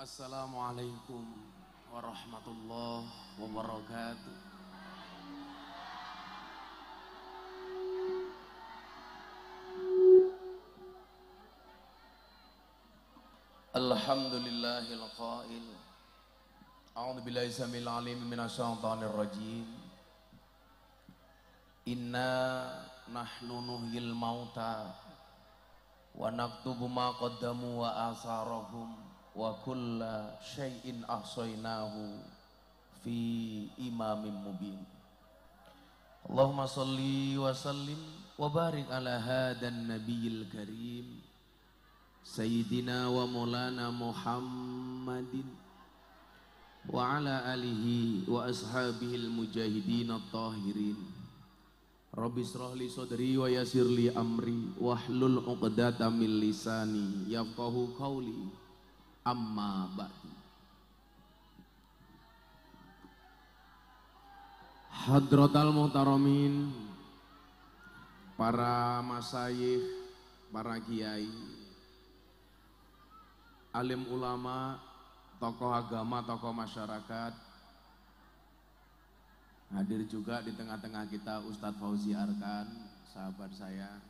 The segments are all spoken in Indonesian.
Assalamualaikum warahmatullahi wabarakatuh. Alhamdulillahil qail. A'udzu billahi samil alim minasyaitonir rajim. Inna nahnu nuhyil mauta wa naktubu ma qaddamu wa asarahum wa kulla syai'in ahsainahu fi imamin mubin Allahumma salli wa sallim wa barik ala hadan nabiyil karim Sayyidina wa maulana Muhammadin wa ala alihi wa al mujahidin at-tahirin Rabbi li sadri wa yasirli amri wahlul uqdatam min lisani yafqahu qawli amma ba'du Hadratal Muhtaramin para masayih para kiai alim ulama tokoh agama tokoh masyarakat hadir juga di tengah-tengah kita Ustadz Fauzi Arkan sahabat saya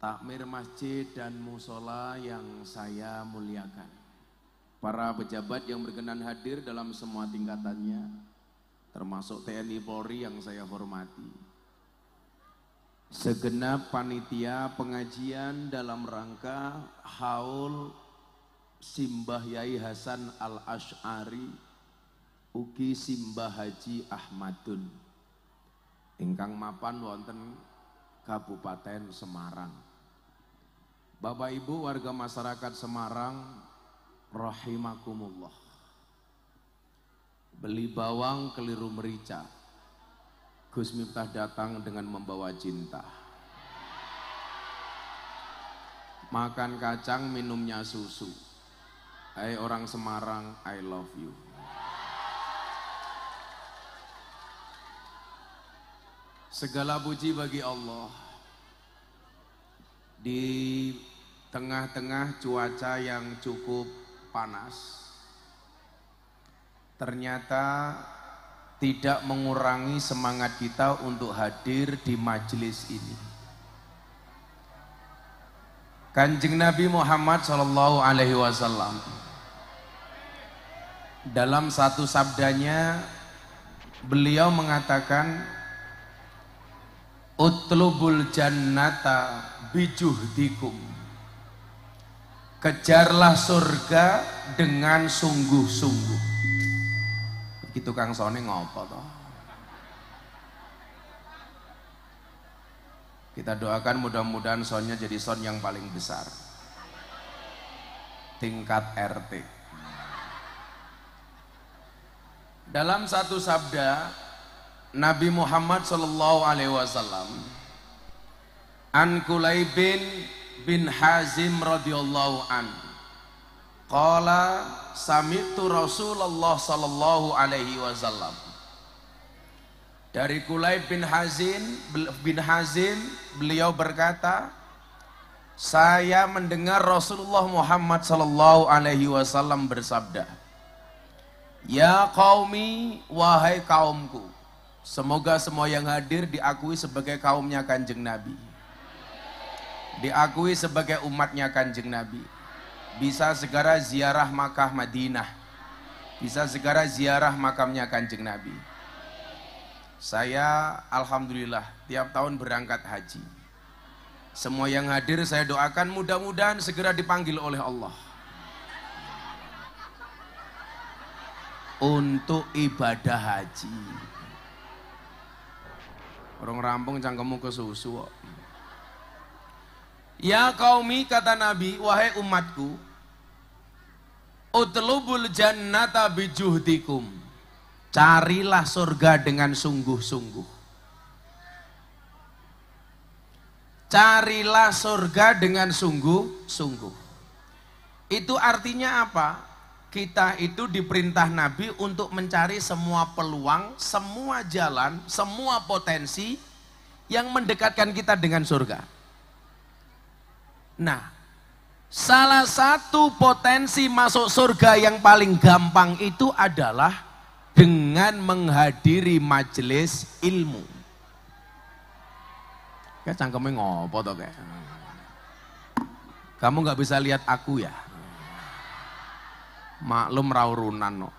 takmir masjid dan musola yang saya muliakan. Para pejabat yang berkenan hadir dalam semua tingkatannya, termasuk TNI Polri yang saya hormati. Segenap panitia pengajian dalam rangka haul Simbah Yai Hasan Al-Ash'ari Uki Simbah Haji Ahmadun Ingkang mapan wonten Kabupaten Semarang Bapak Ibu warga masyarakat Semarang rahimakumullah. Beli bawang keliru merica. Gus Miftah datang dengan membawa cinta. Makan kacang, minumnya susu. Hai orang Semarang, I love you. Segala puji bagi Allah. Di tengah-tengah cuaca yang cukup panas. Ternyata tidak mengurangi semangat kita untuk hadir di majelis ini. Kanjeng Nabi Muhammad Shallallahu Alaihi Wasallam dalam satu sabdanya beliau mengatakan utlubul jannata dikum." kejarlah surga dengan sungguh-sungguh Begitu Kang Sony ngopo toh kita doakan mudah-mudahan sonnya jadi son yang paling besar tingkat RT dalam satu sabda Nabi Muhammad Shallallahu Alaihi Wasallam An Kulaibin bin Hazim radhiyallahu an. Qala sami'tu Rasulullah sallallahu alaihi wasallam. Dari Kulai bin Hazin bin Hazim beliau berkata, saya mendengar Rasulullah Muhammad sallallahu alaihi wasallam bersabda, "Ya kaumi wahai kaumku, semoga semua yang hadir diakui sebagai kaumnya Kanjeng Nabi." diakui sebagai umatnya kanjeng Nabi. Bisa segera ziarah Makkah Madinah. Bisa segera ziarah makamnya kanjeng Nabi. Saya Alhamdulillah tiap tahun berangkat haji. Semua yang hadir saya doakan mudah-mudahan segera dipanggil oleh Allah. Untuk ibadah haji. Orang rampung cangkemmu ke susu kok. Ya kaumi kata Nabi, wahai umatku, utlubul jannata bijuhdikum. Carilah surga dengan sungguh-sungguh. Carilah surga dengan sungguh-sungguh. Itu artinya apa? kita itu diperintah Nabi untuk mencari semua peluang, semua jalan, semua potensi yang mendekatkan kita dengan surga. Nah, salah satu potensi masuk surga yang paling gampang itu adalah dengan menghadiri majelis ilmu. Kayak cangkemnya ngopo toh kayak. Kamu nggak bisa lihat aku ya. Maklum raurunan no.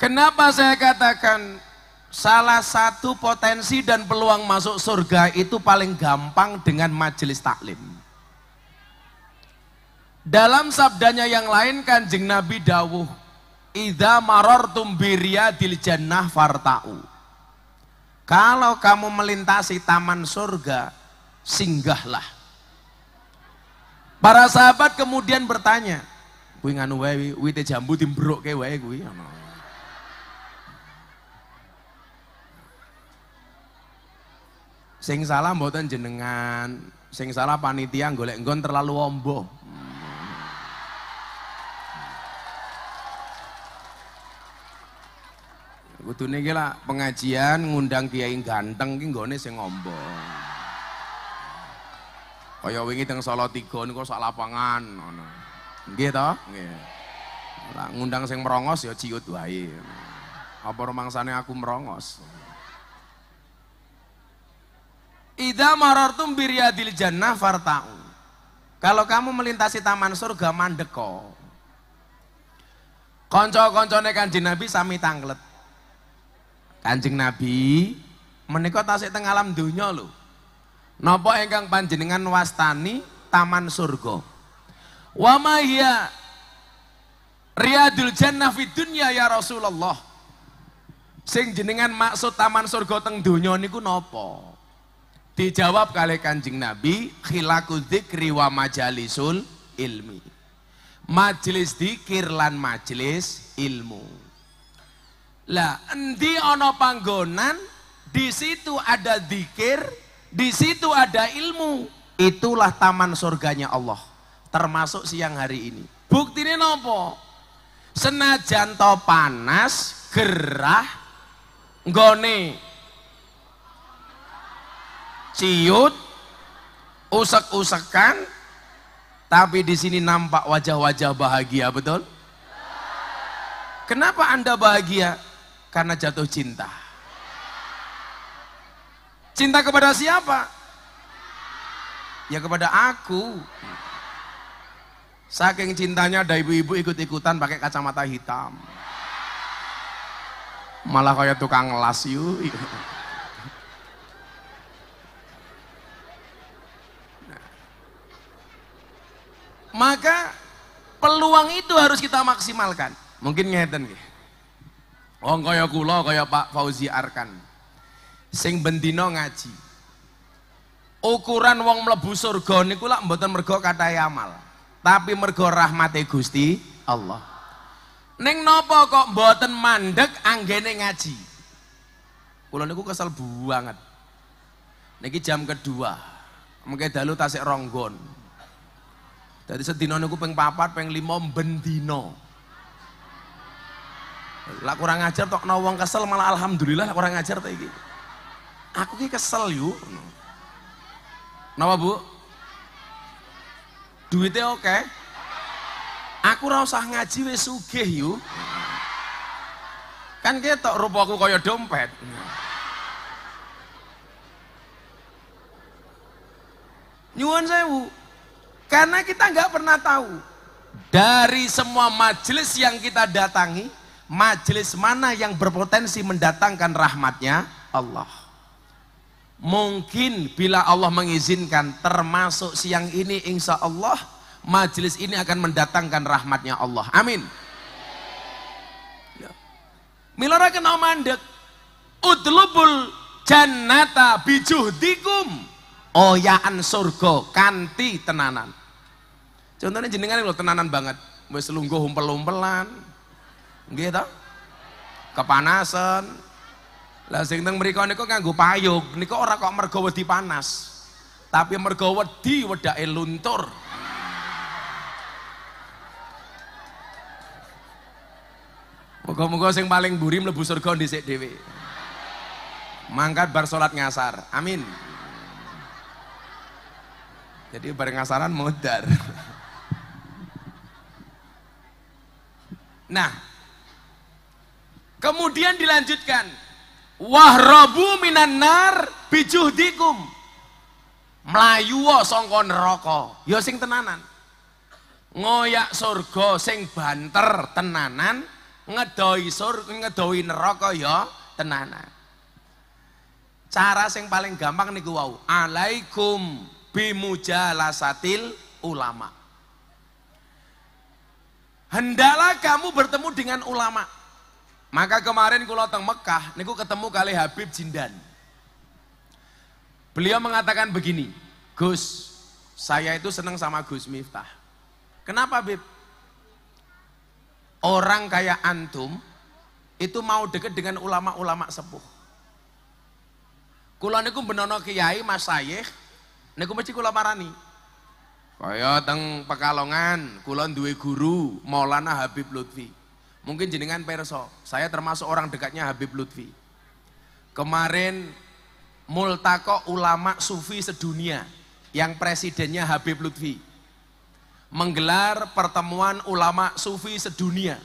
Kenapa saya katakan Salah satu potensi dan peluang masuk surga itu paling gampang dengan majelis taklim. Dalam sabdanya yang lain kanjeng Nabi dawuh, "Idza marartum biriyadil jannah farta'u." Kalau kamu melintasi taman surga, singgahlah. Para sahabat kemudian bertanya, "Kuwi nganu wae, wite jambu timbrokke wae kuwi." Sing salah mboten jenengan, sing salah panitia golek nggon terlalu ombo. Kudune iki lah pengajian ngundang kiai ganteng iki nggone sing ombo. Kaya wingi teng Solo 3 niku sak lapangan ngono. Nggih to? Nggih. Lah ngundang sing merongos ya ciut wae. Apa rumangsane aku merongos? Ida marartum biria jannah farta'u. Kalau kamu melintasi taman surga mandeko. Konco-koncone Kanjeng Nabi sami tanglet. Kanjeng Nabi menika tasik teng alam donya lho. Napa ingkang panjenengan wastani taman surga? Wa ma hiya riyadul jannah fid dunya ya Rasulullah. Sing jenengan maksud taman surga teng donya niku napa? Dijawab kali kanjeng Nabi, khilaku zikri wa majalisul ilmi. Majelis dikir lan majelis ilmu. Lah, di ono panggonan, di situ ada zikir, di situ ada ilmu. Itulah taman surganya Allah, termasuk siang hari ini. bukti ini nopo? Senajan to panas, gerah, ngone, ciut, usek-usekan, tapi di sini nampak wajah-wajah bahagia, betul? Kenapa Anda bahagia? Karena jatuh cinta. Cinta kepada siapa? Ya kepada aku. Saking cintanya ada ibu-ibu ikut-ikutan pakai kacamata hitam. Malah kayak tukang las yuk. maka peluang itu harus kita maksimalkan. Mungkin ngeten nggih. Wong kaya kula kaya Pak Fauzi Arkan. Sing bendino ngaji. Ukuran wong mlebu surga niku lak mboten mergo Yamal, amal, tapi mergo rahmate Gusti Allah. Neng nopo kok mboten mandek anggene ngaji? Kula niku kesel banget. Niki jam kedua. Mungkin dalu tasik ronggon jadi sedina niku ping papat, ping lima bendino. Lah kurang ajar tok wong kesel malah alhamdulillah kurang ajar ta iki. Aku ki kesel yuk. Napa Bu? Duitnya oke. Okay. Aku ora usah ngaji wis sugih yuk. Kan ketok rupaku kaya dompet. Nyuwun sewu, karena kita nggak pernah tahu dari semua majelis yang kita datangi, majelis mana yang berpotensi mendatangkan rahmatnya Allah. Mungkin bila Allah mengizinkan termasuk siang ini insya Allah majelis ini akan mendatangkan rahmatnya Allah. Amin. Ya. Milora kena mandek. Udlubul jannata bijuhdikum oyaan surga kanti tenanan contohnya jenengan lo tenanan banget wis lungguh humpel-humpelan nggih gitu. kepanasan lah sing teng mriku niku nganggo payung niku ora kok mergo wedi panas tapi mergo wedi wedake luntur Moga-moga sing paling buri mlebu surga dhisik dhewe. Mangkat bar salat ngasar. Amin. Jadi bareng asaran modar. Nah, kemudian dilanjutkan wahrabu minan nar bijuhdikum melayu songko neraka ya sing tenanan ngoyak surga sing banter tenanan ngedoi sur ngedoi neroko ya tenanan cara sing paling gampang niku wau alaikum bimujalasatil ulama. Hendalah kamu bertemu dengan ulama. Maka kemarin kula teng Mekah niku ketemu kali Habib Jindan. Beliau mengatakan begini, Gus, saya itu senang sama Gus Miftah. Kenapa, Bib? Orang kayak antum itu mau deket dengan ulama-ulama sepuh. Kulo niku benono kiai Mas Sayyid niku mesti kula parani. Kaya teng Pekalongan, kula duwe guru Maulana Habib Lutfi. Mungkin jenengan perso, saya termasuk orang dekatnya Habib Lutfi. Kemarin multako ulama sufi sedunia yang presidennya Habib Lutfi menggelar pertemuan ulama sufi sedunia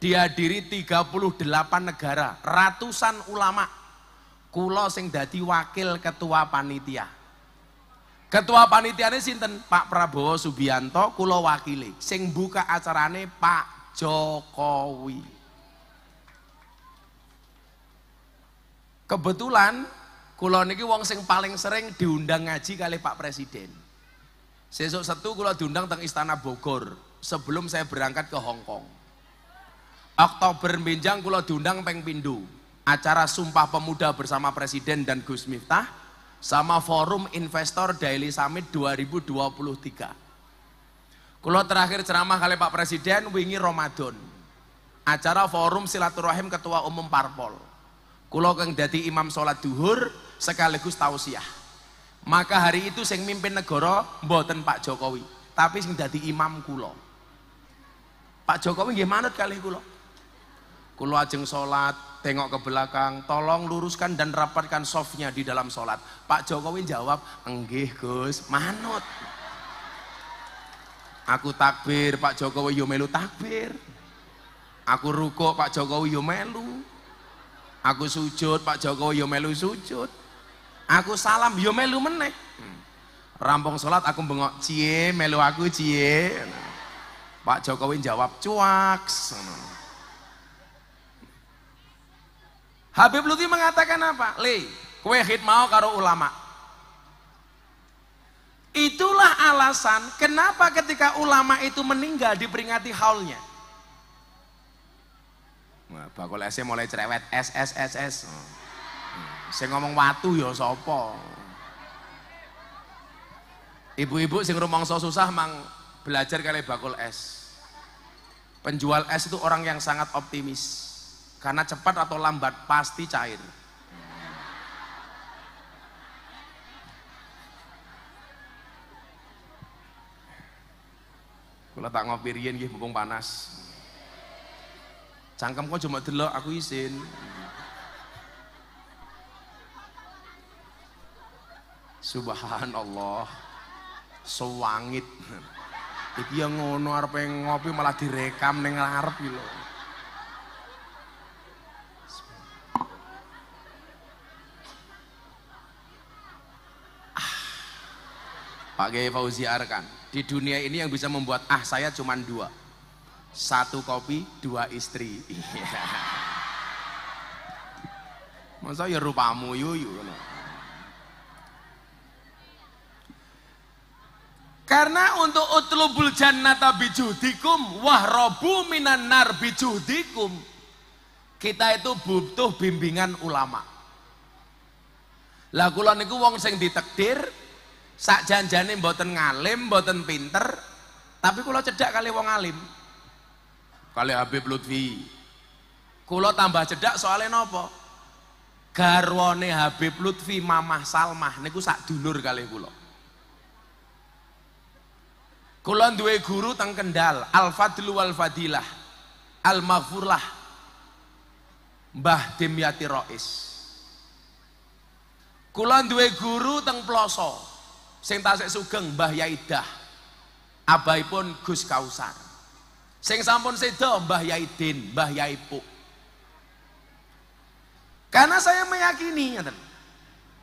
dihadiri 38 negara ratusan ulama kulo sing dadi wakil ketua panitia Ketua panitia panitiane sinten? Pak Prabowo Subianto kulo wakili. Sing buka acarane Pak Jokowi. Kebetulan kulo niki wong sing paling sering diundang ngaji kali Pak Presiden. Sesuk satu kulo diundang teng Istana Bogor sebelum saya berangkat ke Hong Kong. Oktober Minjang kulo diundang pengpindu Acara Sumpah Pemuda bersama Presiden dan Gus Miftah sama forum investor Daily Summit 2023. Kulo terakhir ceramah kali Pak Presiden wingi Ramadan. Acara forum silaturahim ketua umum parpol. Kulo keng dadi imam sholat duhur sekaligus tausiah. Maka hari itu sing mimpin negara mboten Pak Jokowi, tapi sing dadi imam kulo. Pak Jokowi gimana kali kulo? Kulo ajeng sholat, tengok ke belakang, tolong luruskan dan rapatkan softnya di dalam sholat. Pak Jokowi jawab, enggih Gus, manut. Aku takbir, Pak Jokowi yo melu takbir. Aku ruko, Pak Jokowi yo melu. Aku sujud, Pak Jokowi yo melu sujud. Aku salam, yo melu menek. Rampung sholat aku bengok, cie, melu aku cie. Pak Jokowi jawab, cuaks. Habib Luthi mengatakan apa? Le, kue mau karo ulama. Itulah alasan kenapa ketika ulama itu meninggal diperingati haulnya. Nah, bakul S mulai cerewet S S S S. Saya ngomong watu yo ya sopo. Ibu-ibu sing so susah mang belajar kali bakul es. Penjual es itu orang yang sangat optimis. Karena cepat atau lambat pasti cair. Kalau tak ngopi riyen nggih bubung panas. Cangkem kok cuma delok aku izin. Subhanallah. Sewangit. Iki yang ngono arep ngopi malah direkam ning arep iki Pak Kiai Fauzi Arkan. Di dunia ini yang bisa membuat ah saya cuma dua. Satu kopi, dua istri. Iya. Masa ya rupamu yuyu. Karena untuk utlubul jannata bijudikum wahrobu minan nar bijudikum. Kita itu butuh bimbingan ulama. Lah kula niku wong sing ditekdir sak janjane mboten ngalim mboten pinter tapi kula cedak kali wong alim kali Habib Lutfi kula tambah cedak soalnya nopo garwane Habib Lutfi mamah Salmah niku sak dulur kali kula kula duwe guru teng Kendal Al Fadlu wal Fadilah Al Maghfurlah Mbah Dimyati Rois. Kula duwe guru teng Ploso. Sing tasik sugeng Mbah Yaidah. Abaipun Gus Kausar. Sing sampun sedo Mbah Yaidin, Mbah Yaipuk Karena saya meyakini,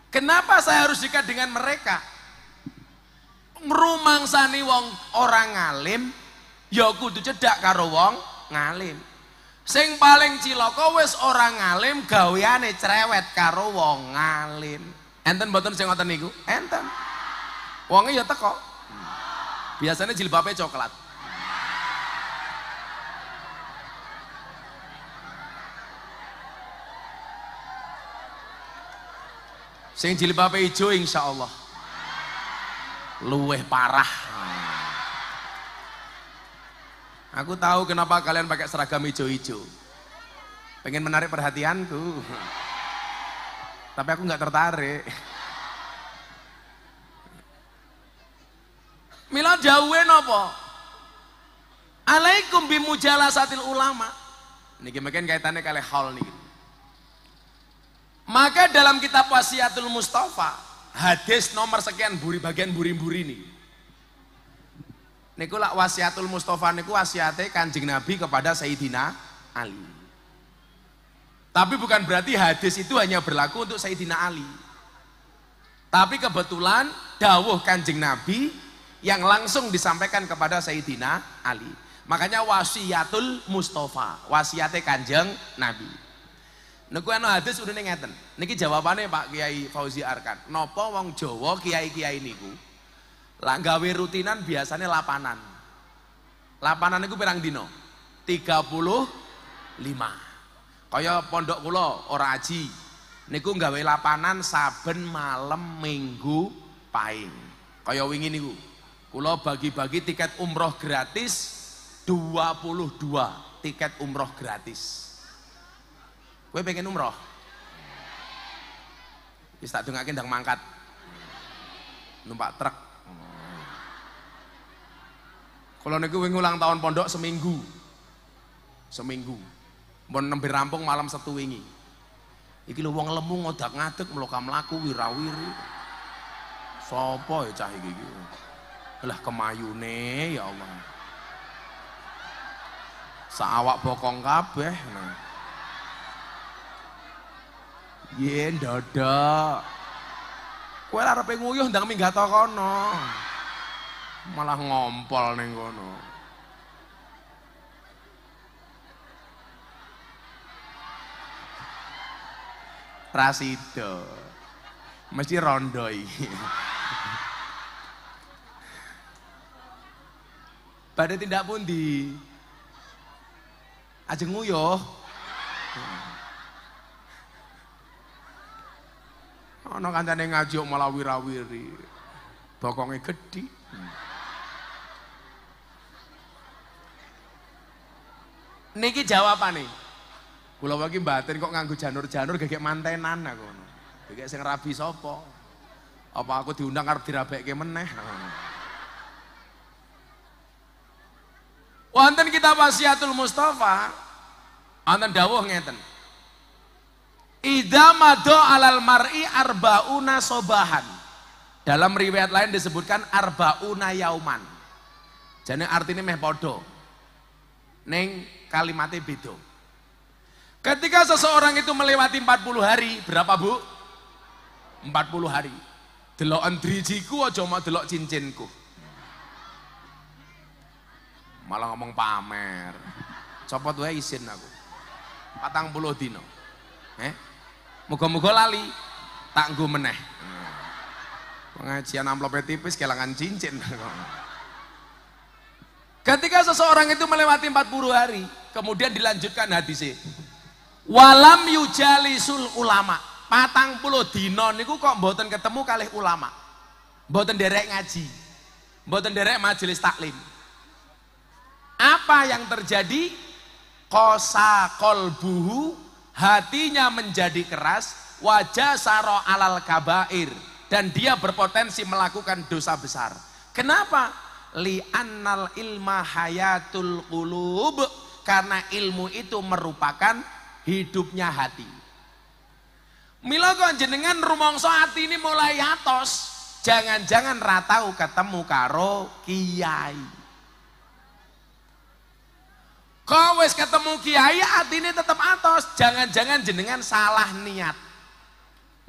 kenapa saya harus dekat dengan mereka? Ngrumangsani wong orang ngalim, ya kudu cedak karo wong ngalim. Sing paling ciloko wis orang ngalim gaweane cerewet karo wong ngalim. Enten mboten sing ngoten niku? Enten. Wangi ya teko. Biasanya jilbabnya coklat. Sing jilbabnya hijau, insya Allah. Luweh parah. Aku tahu kenapa kalian pakai seragam hijau-hijau, Pengen menarik perhatianku. Tapi aku nggak tertarik. Mila jauhnya nopo. Alaikum bimujalasatil ulama. Niki mungkin kaitannya kali hal nih. Maka dalam kitab Wasiatul Mustafa, hadis nomor sekian buri bagian buri-buri nih. Niku lak wasiatul Mustafa niku wasiate Kanjeng Nabi kepada Sayyidina Ali. Tapi bukan berarti hadis itu hanya berlaku untuk Sayyidina Ali. Tapi kebetulan dawuh Kanjeng Nabi yang langsung disampaikan kepada Sayyidina Ali. Makanya wasiatul Mustafa, wasiatnya Kanjeng Nabi. Niku ana hadis udah ngeten. Niki jawabannya Pak Kiai Fauzi Arkan. Nopo wong Jawa kiai-kiai niku lak gawe rutinan biasanya lapanan. Lapanan niku pirang dino? 35. Kaya pondok kula ora aji. Niku gawe lapanan saben malam Minggu pahing. Kaya wingi niku. Pulau bagi-bagi tiket umroh gratis 22 tiket umroh gratis. Gue pengen umroh. Wis tak ngakin ndang mangkat. Numpak truk. Kalau niku wingi ulang tahun pondok seminggu. Seminggu. Mau nembe rampung malam satu wingi. Iki lho wong lemu ngodak ngadeg mloka mlaku wirawiri. Sopo ya cah iki lah kemayune ya Allah. Saawak bokong kabeh. Nah. Yen dadak. Kowe arepe nguyuh ndang minggat kono. Malah ngompol ning kono. Rasido. Mesti rondo iki. Badai tindak pundi? Ajeng nguyuh. Ana kancane ngaji malah wirawiri. Bokonge gedhi. Niki jawabane. Kula iki batin kok nganggo janur-janur gegek mantenan aku. Gegek sing rabi sapa? Apa aku diundang arep dirabekke meneh? Wonten kita wasiatul Mustafa, wonten dawuh ngeten. idamado alal mar'i arbauna sobahan. Dalam riwayat lain disebutkan arbauna yauman. Jadi artinya meh podo. Neng kalimatnya beda. Ketika seseorang itu melewati 40 hari, berapa bu? 40 hari. Delok andrijiku aja mau delok cincinku malah ngomong pamer copot wae izin aku patang puluh dino eh muga-muga lali tak nggo meneh hmm. pengajian amplopnya tipis kelangan cincin ketika seseorang itu melewati 40 hari kemudian dilanjutkan hadisnya walam yujali sul ulama patang puluh dino niku kok mboten ketemu kalih ulama mboten derek ngaji mboten derek majelis taklim apa yang terjadi? Kosa kolbuhu, hatinya menjadi keras, wajah saro alal kabair. Dan dia berpotensi melakukan dosa besar. Kenapa? Li'annal ilma hayatul qulub. Karena ilmu itu merupakan hidupnya hati. Mila jenengan rumongso hati ini mulai atos. Jangan-jangan ratau ketemu karo kiai. Kau wis ketemu kiai ini tetep atos, jangan-jangan jenengan salah niat.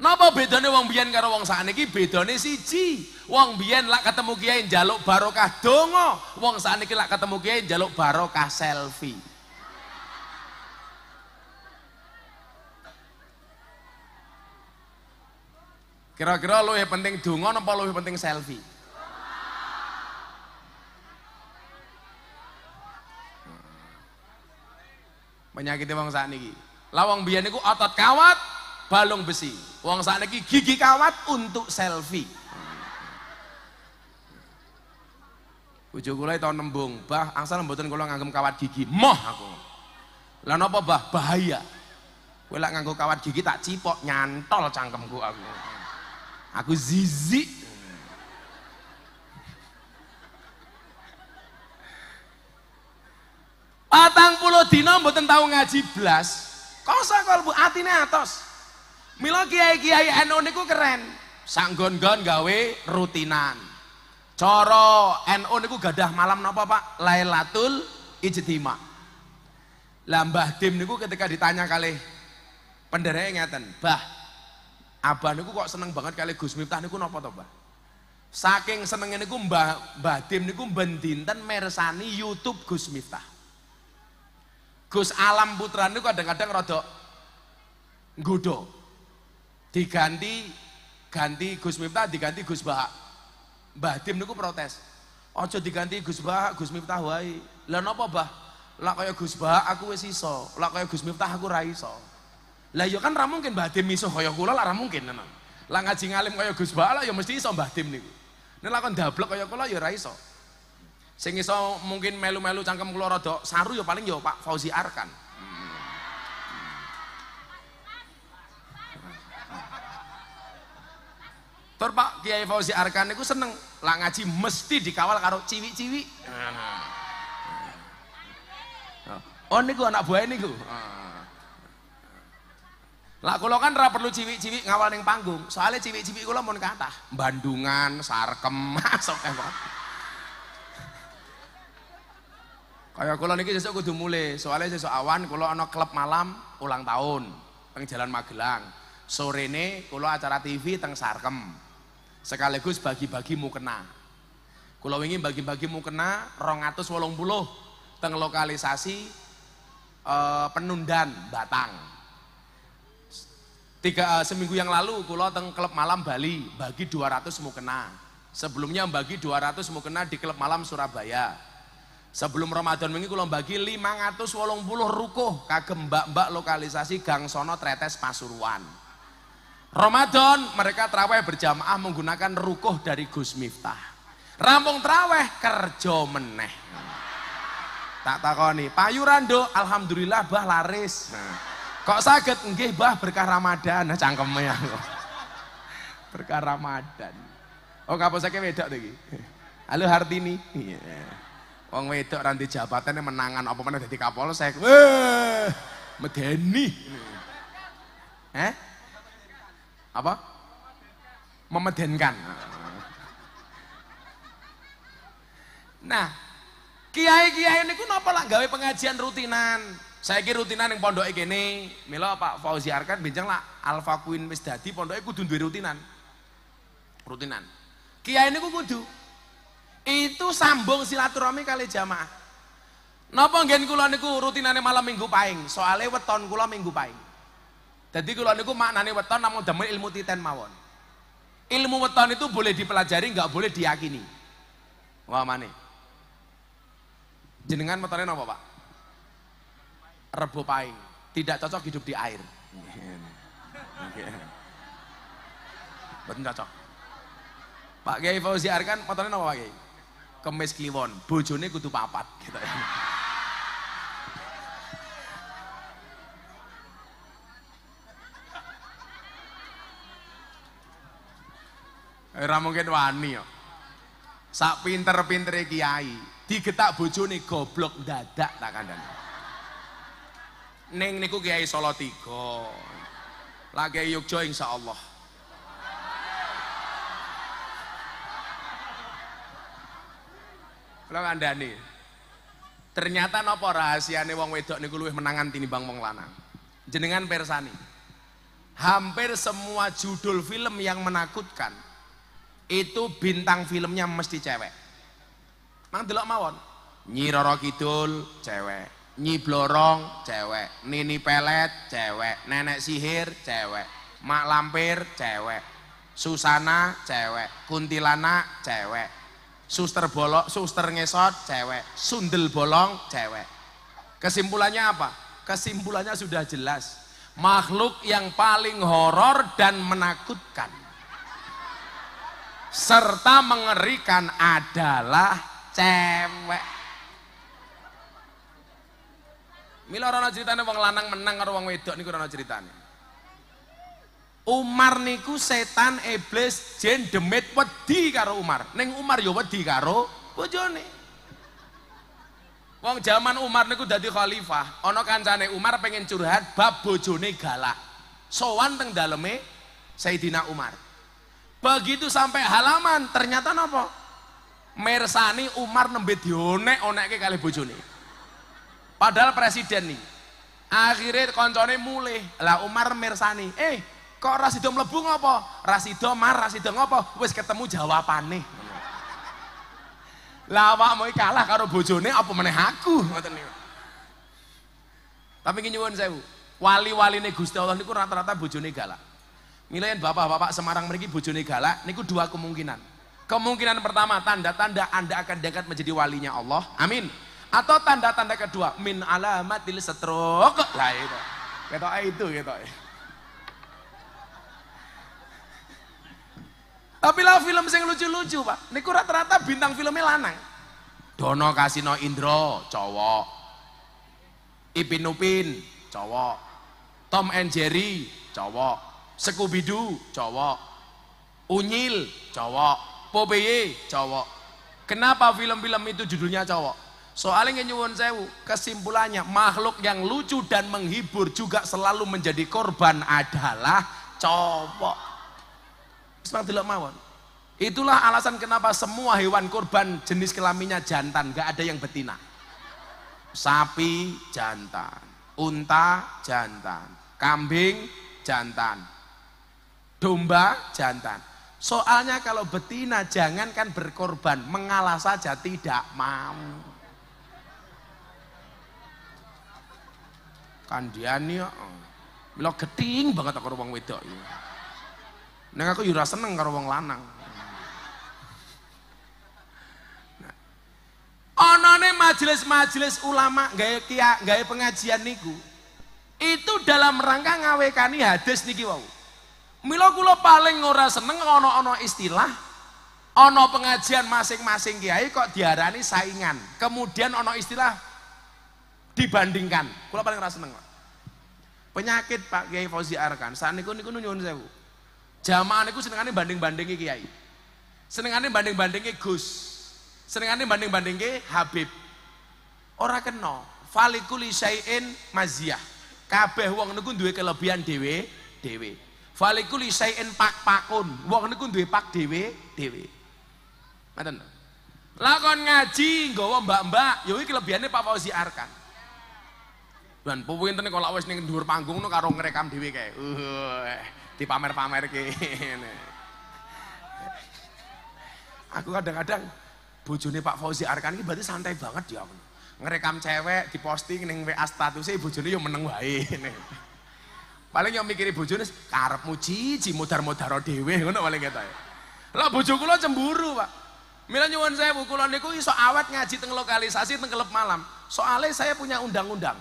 Napa bedane wong biyen karo wong sakniki? Bedane siji. Wong biyen lak ketemu kiai njaluk barokah donga, wong sakniki lak ketemu kiai njaluk barokah selfie. Kira-kira luwih penting donga napa luwih penting selfie? Penyakit wong saat niki, lawang biyen niku otot kawat, balung besi. Wong niki gigi kawat untuk selfie. Bojo kula tau nembung, "Bah, angsal mboten kula ngagem kawat gigi." Moh aku. Lah napa, Bah? Bahaya. Kowe lak nganggo kawat gigi tak cipok nyantol cangkemku aku. Aku zizi Patang puluh dino mboten tau ngaji blas. Kosa kalbu atine atos. Mila kiai-kiai NU niku keren. Sanggon-gon gawe rutinan. Coro NU niku gadah malam napa Pak? Lailatul Ijtima. Lambah Mbah Dim niku ketika ditanya kali pendereke ngeten, "Bah, abah niku kok seneng banget kali Gus Miftah niku napa to, Bah?" Saking senengnya niku Mbah Mbah Dim niku ben dinten mersani YouTube Gus Miftah. Gus Alam Putra ini kadang-kadang rodok gudo Diganti ganti Gus Miftah, diganti Gus Bah Bah Dim niku protes. Ojo diganti Gus Bah Gus Miftah wae. Lah napa, Bah? Lah kaya Gus Bah aku wis iso, lah kaya Gus Miftah aku ra iso. Lah yo iya kan ra mungkin Bah Dim iso kaya kula lah ra mungkin Lah ngaji ngalim kaya Gus Bah lah yo ya mesti iso Bah Dim niku. Nek lakon dablek kaya kula ya ra iso. Sing iso mungkin melu-melu cangkem kula rada saru ya paling ya Pak Fauzi Arkan. Tur Pak Kiai Fauzi Arkan niku seneng lah ngaji mesti dikawal karo ciwi-ciwi. Oh niku anak buah niku. Lah kula kan ora perlu ciwi-ciwi ngawal ning panggung, soalnya ciwi-ciwi kula mun kathah Bandungan, Sarkem, masuk kok. Eh, Kaya kula niki sesuk kudu mulai, soalnya sesuk awan kula ana klub malam ulang tahun teng Jalan Magelang. sore ini kula acara TV teng Sarkem. Sekaligus bagi-bagi mukena. Kula wingi bagi-bagi mukena 280 teng lokalisasi eh, Penundan Batang. Tiga eh, seminggu yang lalu kula teng klub malam Bali bagi 200 mukena. Sebelumnya bagi 200 mukena di klub malam Surabaya. Sebelum Ramadan ini kula bagi 580 ruko kagem mbak-mbak lokalisasi Gang Sono Tretes Pasuruan. Ramadan mereka traweh berjamaah menggunakan ruko dari Gus Miftah. Rampung traweh kerja meneh. Tak takoni, payuran do alhamdulillah bah laris. kok sakit enggih bah berkah Ramadan nah, cangkemnya. Berkah Ramadan. Oh kapan saya wedok lagi? Alu Halo Hartini. Yeah. Wong wedok nanti jabatane menangan apa mana jadi kapolsek. Wah, medeni. Eh? Apa? Memedenkan. Nah, kiai-kiai niku napa lah gawe pengajian rutinan. Saya kira rutinan yang pondok ini, Milo Pak Fauzi Arkan bincang lah Alfa Queen Miss dadi pondok itu rutinan. Rutinan. Kiai gue kudu itu sambung silaturahmi kali jamaah. Napa nggen kula niku rutinane malam Minggu pahing. soale weton kula Minggu pahing. Jadi kula niku maknane weton namun demen ilmu titen mawon. Ilmu weton itu boleh dipelajari, nggak boleh diyakini. Wah mana? Jenengan wetonnya napa, Pak? Rebo pahing. Tidak cocok hidup di air. Betul cocok. Pak Gai Fauzi Arkan, motornya apa Pak Gai? kemis kliwon, bojone kudu papat gitu. Ya. Ora mungkin wani ya. Sak pinter-pintere kiai, digetak bojone goblok dadak tak kandhani. Ning niku kiai Salatiga. Lagi Yogya insyaallah. anda nih, Ternyata rahasia nih wong wedok nih menangani menangan Bang wong lanang. Jenengan persani. Hampir semua judul film yang menakutkan itu bintang filmnya mesti cewek. Mang delok mawon. Nyi Roro Kidul cewek, Nyi Blorong cewek, Nini Pelet cewek, Nenek Sihir cewek, Mak Lampir cewek, Susana cewek, Kuntilanak cewek, Suster bolok, suster ngesot, cewek. Sundel bolong, cewek. Kesimpulannya apa? Kesimpulannya sudah jelas. Makhluk yang paling horor dan menakutkan serta mengerikan adalah cewek. Mila orang ceritanya wong lanang menang karo wong wedok niku orang ceritanya. Umar niku setan, iblis, jin, demit wedi karo Umar. neng Umar ya wedi karo bojone. Wong zaman Umar niku dadi khalifah, ana kancane Umar pengen curhat bab bojone galak. Sowan teng daleme Sayyidina Umar. Begitu sampai halaman ternyata napa? Mersani Umar nembe dionek onekke kali bojone. Padahal presiden nih. Akhirnya koncone mulih. Lah Umar mersani, "Eh, Kok rasidom sido mlebu ngopo? rasidom mar, ras ngopo? Wis ketemu jawabane. Lah mau kalah karo bojone apa meneh aku ngoten ini Tapi nyuwun sewu, wali-waline Gusti Allah niku rata-rata bojone galak. Milain bapak-bapak Semarang mriki bojone galak niku dua kemungkinan. Kemungkinan pertama tanda-tanda Anda akan dekat menjadi walinya Allah. Amin. Atau tanda-tanda kedua min alamatil setruk. Lah itu. Ketok itu ketok. Gitu. Tapi lah film sing lucu-lucu, Pak. Niku rata-rata bintang filmnya lanang. Dono Kasino Indro, cowok. Ipin Upin, cowok. Tom and Jerry, cowok. Sekubidu cowok. Unyil, cowok. Popeye, cowok. Kenapa film-film itu judulnya cowok? Soalnya nyuwun sewu, kesimpulannya makhluk yang lucu dan menghibur juga selalu menjadi korban adalah cowok. Sepadelok mawon. Itulah alasan kenapa semua hewan kurban jenis kelaminnya jantan, gak ada yang betina. Sapi jantan, unta jantan, kambing jantan, domba jantan. Soalnya kalau betina jangan kan berkorban, mengalah saja tidak mau. Kandiani, oh. lo geting banget aku ruang wedok ini. Neng aku yura ya seneng karo wong lanang. Nah. Onone majelis-majelis ulama gaya kia gaya pengajian niku itu dalam rangka ngawekani hadis niki wau. Milo kulo paling ora seneng ono ono istilah ono pengajian masing-masing kiai kok diarani saingan. Kemudian ono istilah dibandingkan. Kulo paling ora seneng. Penyakit Pak Kiai Fauzi Arkan. Saat niku niku saya bu. Jamaah niku senengane banding-bandingi kiai. Senengane banding-bandingi Gus. Senengane banding-bandingi Habib. Ora kena. Falikuli syai'in maziyah. Kabeh wong niku duwe kelebihan dhewe-dhewe. Falikuli syai'in pak-pakun. Wong niku duwe pak dhewe-dhewe. Ngoten lho. Lah kon ngaji nggawa mbak-mbak, ya kuwi kelebihane Pak Fauzi Arkan. Lan pupuk kok kalau awas nih dur panggung no karung ngrekam dhewe kayak. Uh. Uhuh di pamer pamer kene. Aku kadang-kadang bojone Pak Fauzi Arkan ini berarti santai banget ya Ngerekam cewek, diposting ning WA statusnya bojone yo meneng wae Paling yang mikirin bojone karepmu jiji modar-modaro dhewe ngono paling ya. Lah bojo kula cemburu, Pak. Mila nyuwun saya bu, kula niku iso awet ngaji teng lokalisasi teng klub malam. Soalnya saya punya undang-undang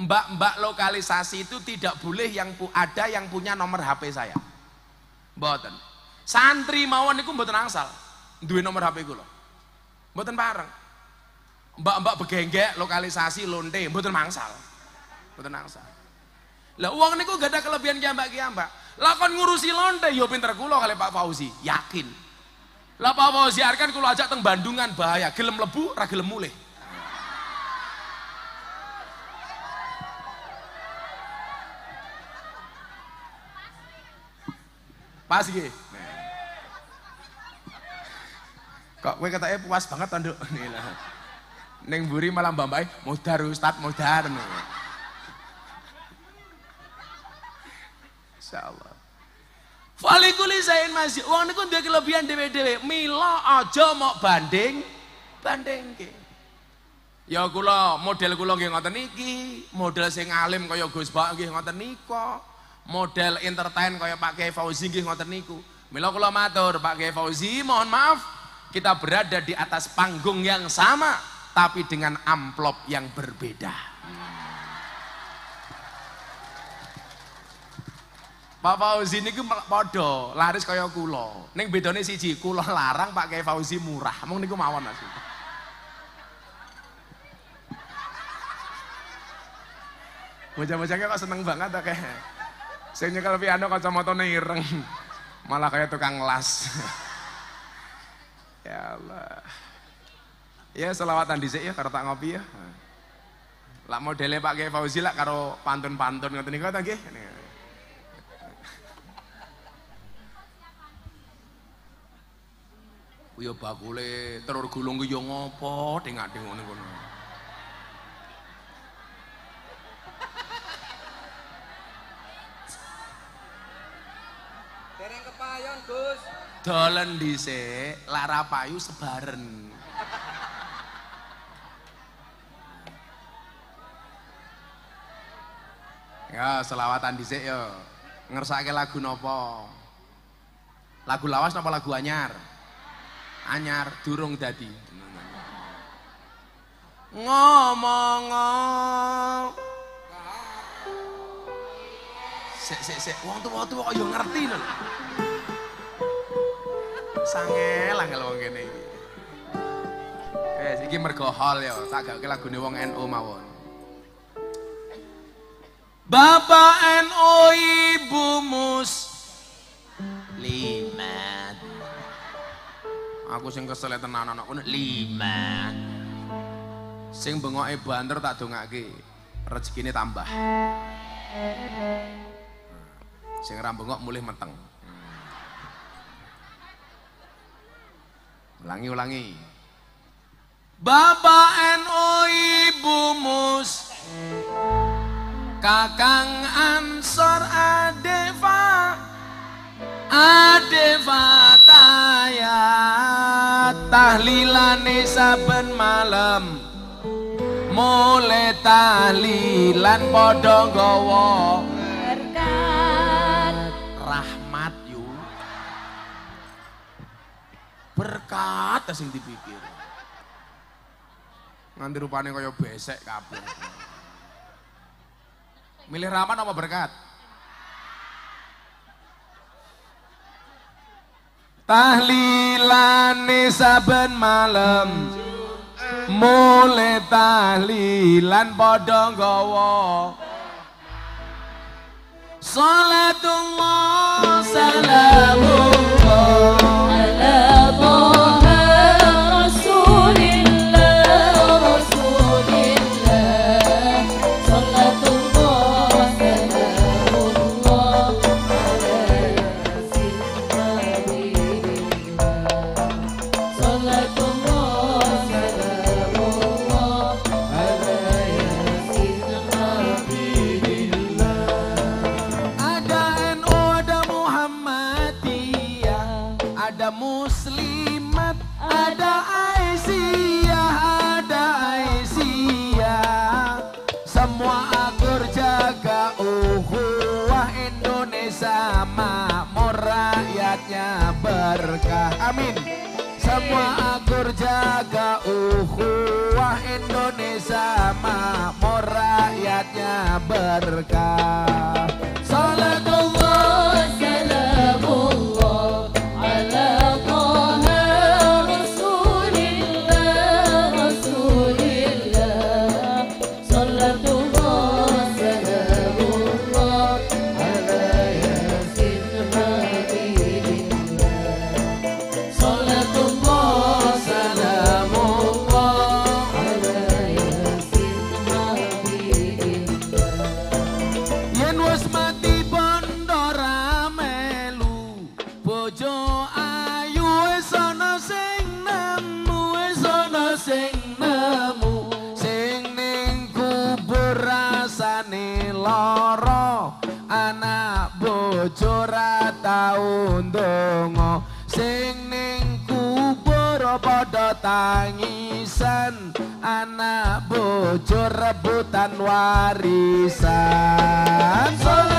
mbak-mbak lokalisasi itu tidak boleh yang ada yang punya nomor HP saya. buatan Santri mawon niku buatan angsal duwe nomor HP kula. buatan bareng Mbak-mbak begenggek lokalisasi lonte buatan mangsal, buatan angsal. Lah uang gue gak ada kelebihan ki mbak ki mbak. Lah ngurusi lonte yo ya pinter kula kali Pak Fauzi, yakin. Lah Pak Fauzi arkan gue ajak teng Bandungan bahaya, gelem lebu ra mulih. Pas nggih. Kok kowe ketoke puas banget to, Nduk? Ning mburi malah mbambae modar Ustaz modar. Insyaallah. Falikuli zain masih uang niku duwe kelebihan dhewe-dhewe. Mila aja mok banding bandingke. Ya kula model kula nggih ngoten niki, model sing alim kaya Gus Bak nggih ngoten nika model entertain kaya Pak Kiai Fauzi nggih ngoten niku. Mila kula matur Pak Kiai Fauzi, mohon maaf kita berada di atas panggung yang sama tapi dengan amplop yang berbeda. Pak Fauzi ini gue podo laris kaya kulo neng bedone siji, kulo larang Pak Kiai Fauzi murah. Mung gue mawon Mas. Bocah-bocahnya kok seneng banget kayak Sing nyekel piano kacamatane ireng. Malah kaya tukang las. ya Allah. Ya selawatan dhisik ya karo tak ngopi ya. Lah modele Pak Ki Fauzi lah karo pantun-pantun ngoten niku ta nggih. Kuya bakule telur gulung ku yo ngopo dengak-dengok ngono. rapayon, Gus. Dolen dhisik, lak rapayu sebaren. ya, selawatan dhisik yo. Ya. Ngersake lagu nopo? Lagu lawas nopo lagu anyar? Anyar durung dadi. Ngomong ngomong sik sik sik wong tuwa-tuwa kok yo ya ngerti lho. Sangel angel wong kene iki. Wes eh, iki mergo hol ya, tak gak lagune wong NU mawon. Bapak NU Ibu Mus lima, Aku sing kesel ya tenan anak kono limat. Sing bengoke banter tak dongake rezekine tambah. Nah, sing rambengok bengok mulih meteng. Ulangi-ulangi. Bapak NO Ibu Mus Kakang Ansor Adeva Adeva Tayat Tahlilane saben malam Mulai tahlilan podong gowo Berkah berkat sing dipikir. Nganti rupane kaya besek kabeh. Milih Rahman apa berkat? tahlilan saben malam mulai tahlilan padha nggawa Salatullah salamullah rakyatnya berkah amin semua akur jaga uhuah Indonesia makmur rakyatnya berkah Salatullah hancur rebutan warisan.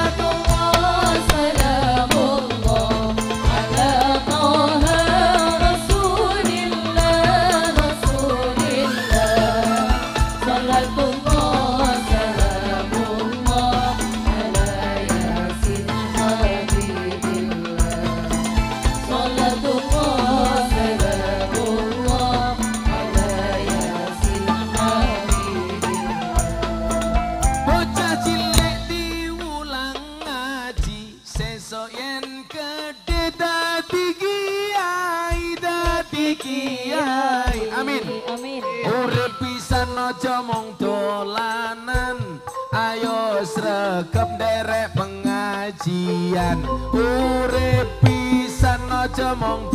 lan pisan aja mong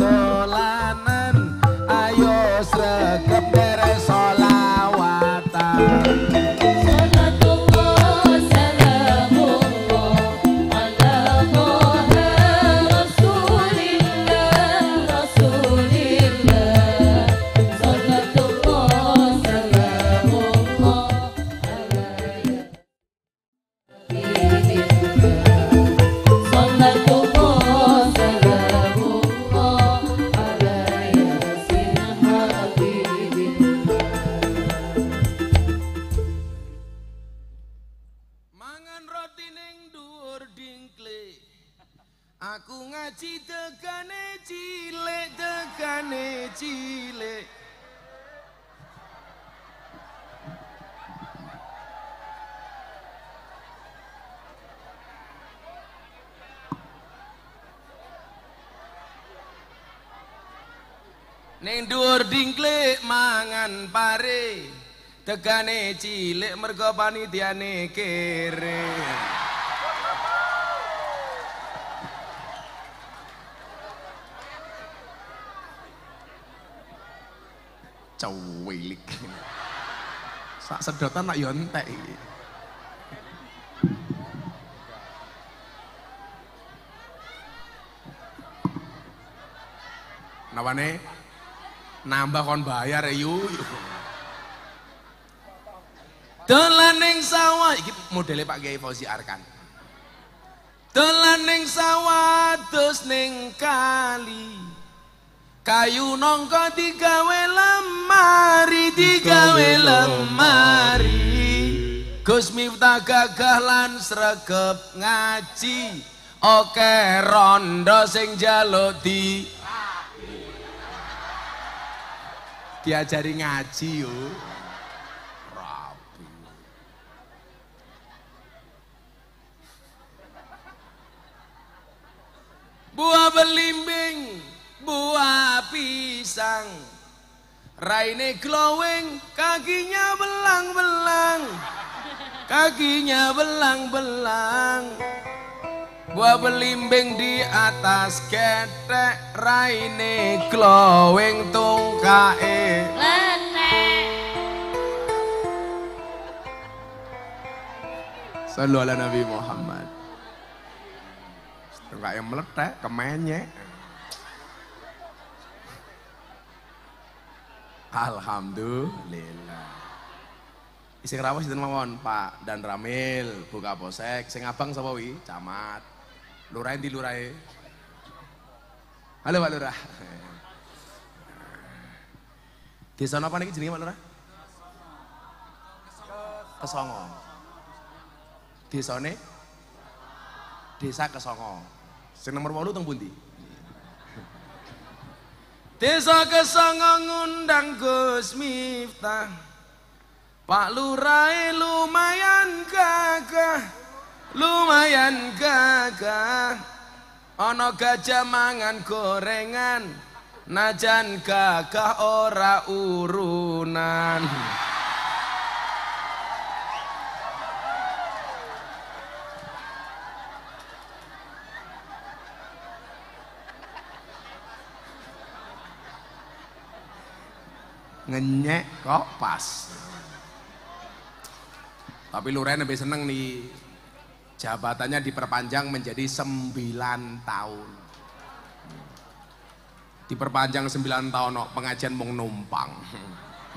Neng dur dingle mangan pare. Tegane cilik mergo panitiane kere. Cewilik. Sak sedotan nak yo entek Nawane Nambah kon bayar ya, yu. Dolan sawah iki modele Pak Kiai Fauzi Arkan. Dolan sawah terus ning kali. Kayu nongko digawe lemari, digawe lemari. Gus Miftah gagah lan sregep ngaji. Oke rondo sing jaluk di diajari ngaji yo. Buah belimbing, buah pisang. Raine glowing, kakinya belang-belang. Kakinya belang-belang. Buah belimbing di atas ketek raine glowing tungkae Sallu ala Nabi Muhammad yang meletak kemenye Alhamdulillah Isi kerawas itu mawon Pak dan Ramil, Buka Posek, sing abang sapa wi? Camat. Lurah di lurah ya. Halo Pak Lurah. Desa apa nih jenenge Pak Lurah? Kesongo. ini? Desa Kesongo. Sing nomor 8 teng pundi? Desa Kesongo ngundang Gus Miftah. Pak Lurah e lumayan gagah lumayan gagah ono gajah mangan gorengan najan gagah ora urunan ngenyek kok pas tapi lu rene seneng nih jabatannya diperpanjang menjadi 9 tahun diperpanjang 9 tahun no, pengajian mau numpang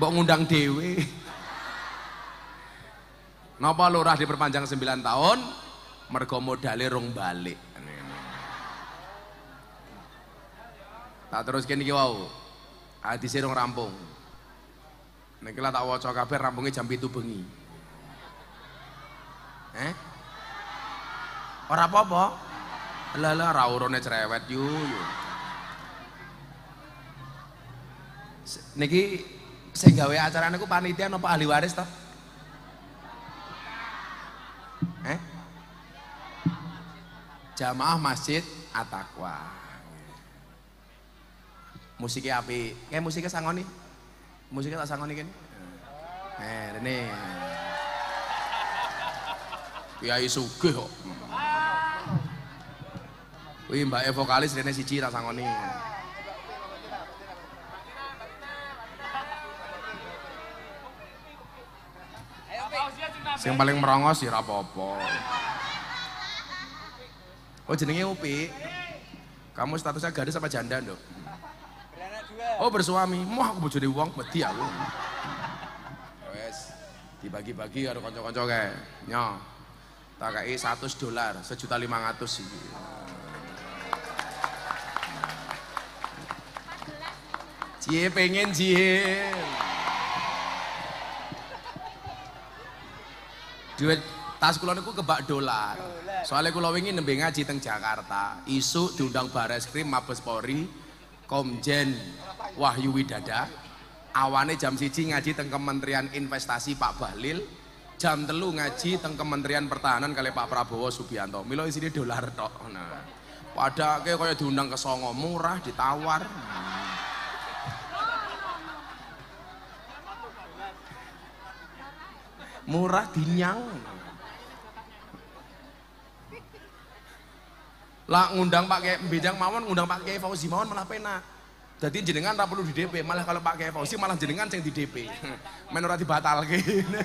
mau ngundang dewe Napa lurah diperpanjang 9 tahun mergo modale rung balik. Tak teruskan iki wau. Hadise rung rampung. Nek tak waca kabeh rampungnya jam 7 bengi. Eh? Ora apa-apa. Lah lah ora urune cerewet yu yu. Niki sing gawe acara niku panitia napa ahli waris to? Eh? Jamaah Masjid Atakwa. Musiknya api, kayak musiknya sangoni, musiknya tak sangoni kan? Eh, ini. ya isu kok. Wih mbak Evo vokalis rene siji tak sangoni. Yang paling merongos sih ya rapopo. Oh jenenge Upi. Kamu statusnya gadis apa janda dok? Oh bersuami. Mau aku bujuri uang mati aku. Wes dibagi-bagi harus kocok-kocok kayak nyok Tak kayak 100 dolar, sejuta lima ratus sih. Cie pengen cie. Duit tas kula niku kebak dolar. Soalnya kula wingi nembe ngaji teng Jakarta. Isu diundang Bareskrim Mabes Polri, Komjen Wahyu Widada. Awane jam siji ngaji teng Kementerian Investasi Pak Bahlil, jam telu ngaji teng Kementerian Pertahanan kali Pak Prabowo Subianto. Milo isine dolar tok. Nah. Padake kaya diundang ke Songo murah ditawar. Nah. murah dinyang lah ngundang pakai bidang mawon ngundang pakai Fauzi mawon malah penak jadi jenengan tak perlu di DP malah kalau pakai Fauzi malah jenengan yang di DP main dibatal gini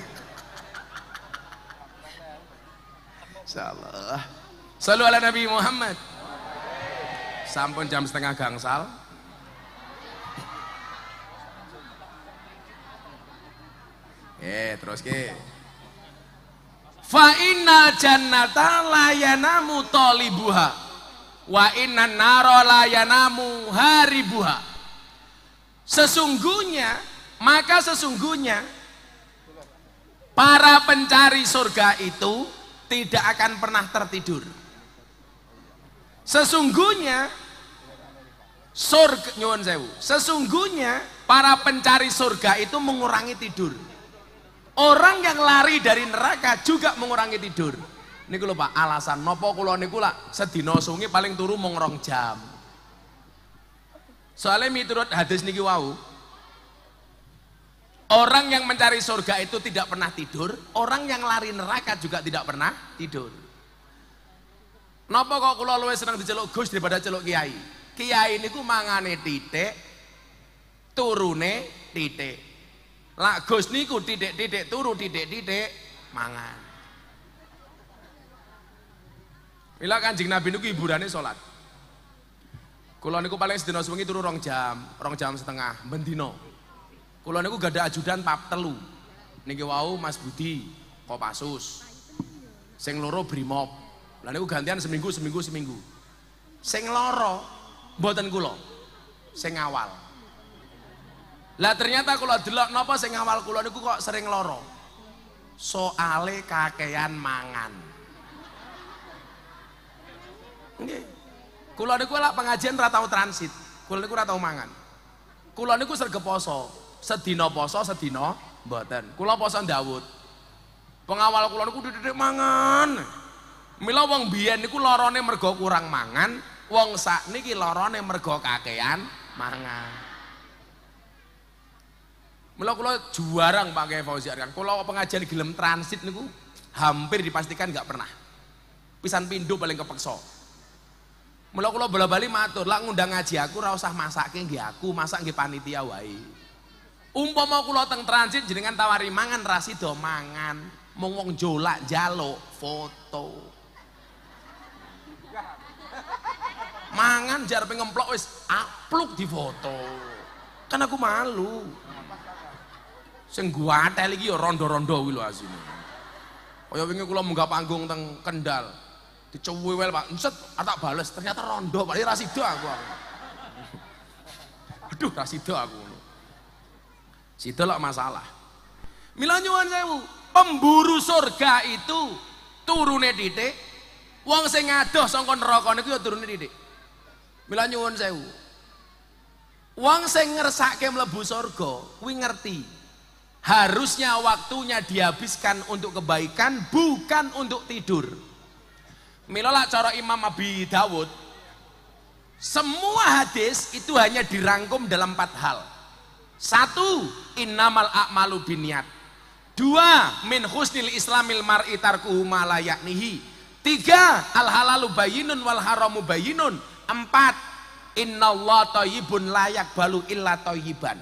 insyaallah selalu ala Nabi Muhammad sampun jam setengah gangsal Eh, terus ke fa inna jannata la yanamu talibuha wa inna naro la yanamu haribuha sesungguhnya maka sesungguhnya para pencari surga itu tidak akan pernah tertidur sesungguhnya surga nyuwun sewu sesungguhnya para pencari surga itu mengurangi tidur Orang yang lari dari neraka juga mengurangi tidur. Ini lho Pak, alasan nopo kula niku lak sedina sungi paling turu mung jam. Soalnya miturut hadis niki wau, Orang yang mencari surga itu tidak pernah tidur, orang yang lari neraka juga tidak pernah tidur. Nopo kok kula luwih seneng diceluk Gus daripada celuk kiai? Kiai ini niku mangane titik, turune titik. Lak Gus niku titik-titik turu titik-titik mangan. Mila Kanjeng Nabi niku hiburane salat. Kula niku paling sedina sewengi turu rong jam, rong jam setengah mendino. Kula niku gada ajudan pap telu. Niki wau Mas Budi, Kopassus. Sing loro Brimob. Lah niku gantian seminggu seminggu seminggu. Sing loro mboten kula. Sing awal. Lah ternyata kalau delok nopo saya ngawal kula niku kok sering loro. Soale kakean mangan. Nggih. Kula niku lak pengajian ora transit. Kula niku ora mangan. Kula niku sregep poso. Sedina poso, sedina mboten. Kula poso Daud. Pengawal kula niku dididik mangan. Mila wong biyen niku larane mergo kurang mangan, wong niki larane mergo kakean mangan. Mula kula juarang Pak Kiai Fauzi Arkan. Kula pengajian gelem transit niku hampir dipastikan nggak pernah. Pisan pindo paling kepeksa. Mula kula bola-bali matur, lak ngundang ngaji aku ora usah masake nggih aku, masak nggih panitia wae. Umpama kula teng transit jenengan tawari mangan rasido mangan, mung wong jolak jalo foto. mangan jar pengemplok wis apluk di foto kan aku malu Sing gua iki ya rondo-rondo kuwi lho asine. Kaya wingi kula munggah panggung teng Kendal. Dicobui wel Pak, nset ah, tak bales ternyata rondo Pak, ra sida aku. Aduh, rasido sida aku. Sida lah masalah. Mila nyuwun sewu, pemburu surga itu turune titik, wong sing ngadoh saka neraka niku ya turune titik. Mila nyuwun sewu. Wong sing ngersake mlebu surga kuwi ngerti Harusnya waktunya dihabiskan untuk kebaikan, bukan untuk tidur. Milola cara Imam Abi Dawud, semua hadis itu hanya dirangkum dalam empat hal. Satu, innamal a'malu biniat. Dua, min husnil islamil mar'i tarkuhu ma Tiga, al halalu bayinun wal haramu bayinun. Empat, innallah tayyibun layak balu illa tayyiban.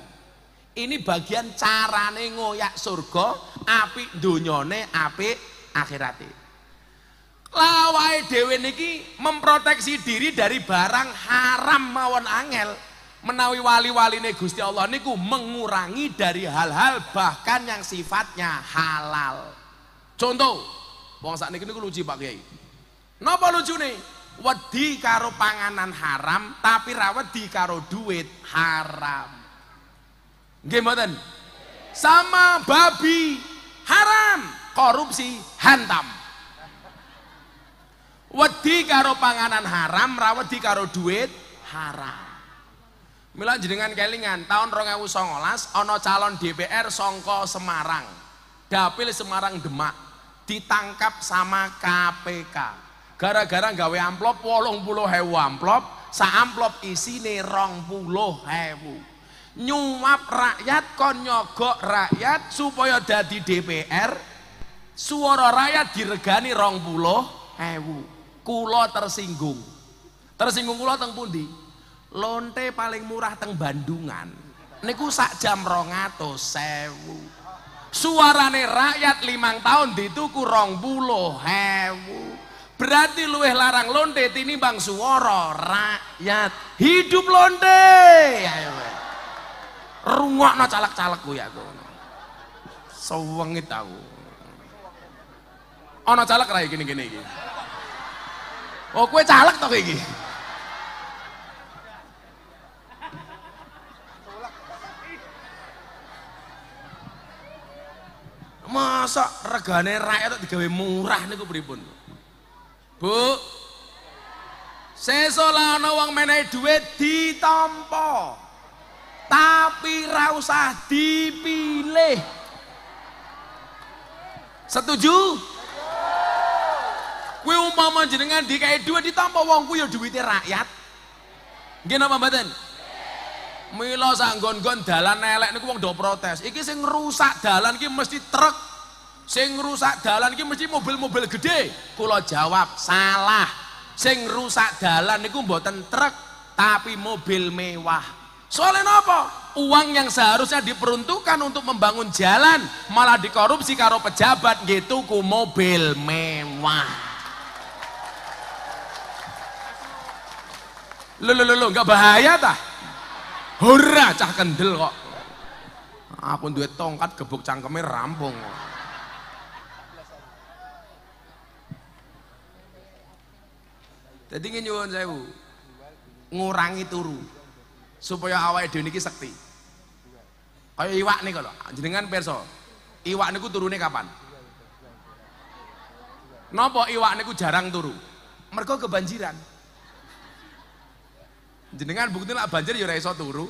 Ini bagian carane ngoyak surga, api dunyone, api akhirat Lawai dewi niki memproteksi diri dari barang haram mawon angel. Menawi wali-waline Gusti Allah niku mengurangi dari hal-hal bahkan yang sifatnya halal. Contoh, wong niki niku lucu Pak No Napa lucune? Wedi karo panganan haram tapi rawat di karo duit haram. Gimana? Sama babi haram, korupsi hantam. Wedi karo panganan haram, rawat di karo duit haram. Mila jenengan kelingan tahun songolas, ono calon DPR songko Semarang. Dapil Semarang Demak ditangkap sama KPK. Gara-gara gawe amplop puluh hewu amplop, sa amplop isi isine hewu nyuap rakyat kon nyogok rakyat supaya dadi DPR suara rakyat diregani rong puluh ewu kulo tersinggung tersinggung kulo teng pundi lonte paling murah teng Bandungan niku sak jam rong atus sewu suarane rakyat limang tahun dituku rong puluh ewu berarti luweh larang lonte bang suara rakyat hidup lonte ayo, ayo no calak-calekku ya aku sewengi tahu no calak ra gini-gini iki oh kue calak to gini. masa regane rakyat digawe murah niku pripun Bu Sesuk no wong menehi duit ditampa tapi rausah dipilih. Setuju? Kue umpama jenengan dikai dua ditampa wong kuwi ya rakyat. gini apa mbak milo sanggon-gon nggon dalan nelek niku wong do protes. Iki sing rusak dalan iki mesti truk. Sing rusak dalan iki mesti mobil-mobil gede. Kalau jawab, salah. Sing rusak dalan niku mboten truk, tapi mobil mewah. Soalnya apa? Uang yang seharusnya diperuntukkan untuk membangun jalan malah dikorupsi karo pejabat gitu ku mobil mewah. Lo lo lo lo nggak bahaya tah? Hurra cah kendel kok. Aku duit tongkat gebuk cangkeme rampung. Kok. Jadi nyuwun saya Ngurangi turu supaya awake dhewe niki sakti, Kaya iwak nih kalau jenengan perso. Iwak niku turune kapan? Nopo iwak niku jarang turu. mereka kebanjiran. Jenengan bukti lah banjir ya iso turu.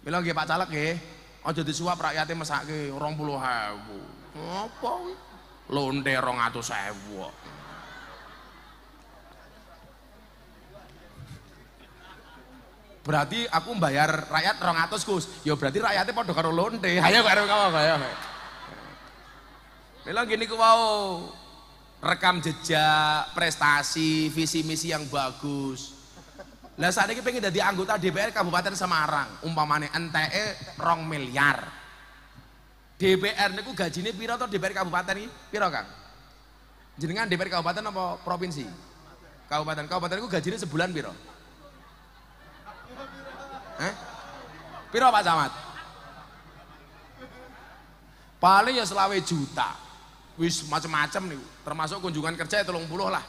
bilang gak Pak Caleg nggih, aja disuap puluh mesake 20.000. londe rong atau 200.000. Berarti aku bayar rakyat 200 Gus. Ya berarti rakyatnya pada karo lonte. Ayo karo kowe, ayo. bilang gini ku wow. Rekam jejak, prestasi, visi misi yang bagus. Lah saat ini pengen jadi anggota DPR Kabupaten Semarang, umpamanya NTE rong miliar. DPR niku gajinya piro atau DPR Kabupaten ini Piro, Kang? Jenengan DPR Kabupaten apa provinsi? Kabupaten. Kabupaten niku gajinya sebulan piro? Eh? Piro Pak Camat? Paling ya selawe juta. Wis macam-macam nih, termasuk kunjungan kerja ya telung puluh lah.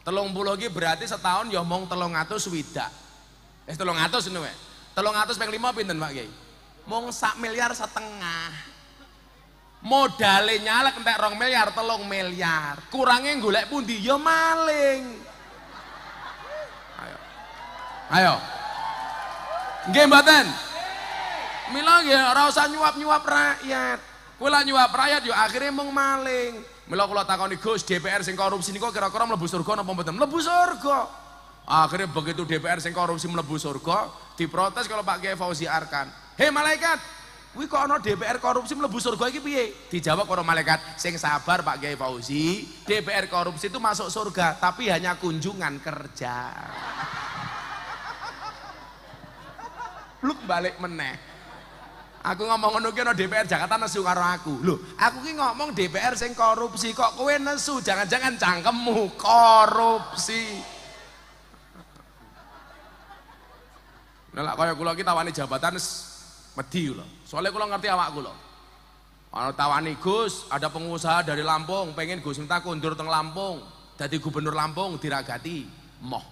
Telung puluh lagi berarti setahun ya mong telung atus wida. Eh telung atus ini weh. Telung atus peng lima pinten Pak Kiai? Mong sak miliar setengah. Modalnya lah kentek rong miliar, telung miliar. Kurangnya golek pundi ya maling. Ayo. Ayo. Nggih mboten? Mila nggih ora usah nyuap-nyuap rakyat. Kowe lak nyuap rakyat yo akhirnya mung maling. Mila kula takoni Gus DPR sing korupsi niku kira-kira mlebu surga napa mboten? Mlebu surga. Akhirnya begitu DPR sing korupsi mlebu surga diprotes kalau Pak Kiai Fauzi Arkan. Hei malaikat, kuwi kok ana DPR korupsi mlebu surga iki piye? Dijawab karo malaikat, sing sabar Pak Kiai Fauzi, DPR korupsi itu masuk surga tapi hanya kunjungan kerja lu balik meneh aku ngomong ngono ki DPR Jakarta nesu karo aku lho aku ki ngomong DPR sing korupsi kok kowe nesu jangan-jangan cangkemmu korupsi nah kau kaya kula ki tawani jabatan wedi lho soalnya kula ngerti awak kula ana tawani Gus ada pengusaha dari Lampung pengen Gus minta kundur teng Lampung jadi gubernur Lampung diragati moh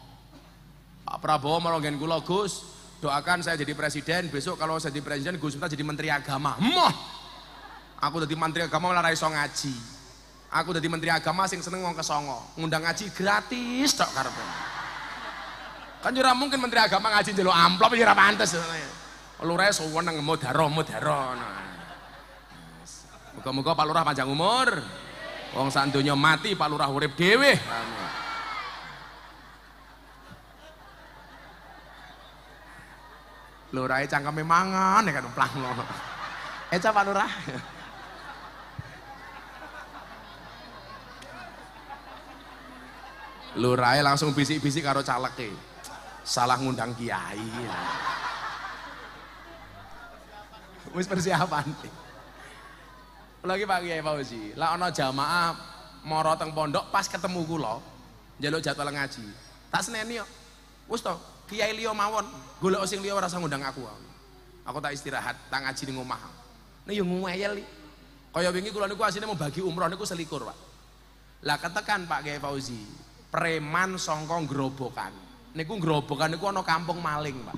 Pak Prabowo melonggen kula Gus doakan saya jadi presiden, besok kalau saya jadi presiden Gus Miftah jadi menteri agama. Moh. Aku jadi menteri agama malah raiso ngaji. Aku jadi menteri agama sing seneng ke kesongo, ngundang ngaji gratis dok karbon. Kan ora mungkin menteri agama ngaji lo amplop ya ora pantes. Lurah suwon nang modaro moga moga muga Pak Lurah panjang umur. Wong santunya mati Pak Lurah urip dewi. Amin. Lurah cangkeme mangan ya kan ngono. Eca Pak Lurah. Lurae langsung bisik-bisik karo caleke. Salah ngundang kiai. Wis persiapan. Lagi Pak Kiai Fauzi, lah ana jamaah moro teng pondok pas ketemu kula, njaluk jadwal ngaji. Tak seneni kok. Wis to, kiai Leo mawon gula osing Leo ora ngundang aku aku tak istirahat tak ngaji ning omah nek yo ya ngeyel kaya wingi kula niku asline mau bagi umroh niku selikur Pak lah ketekan Pak Kiai Fauzi preman songkong gerobokan niku gerobokan niku ana kampung maling Pak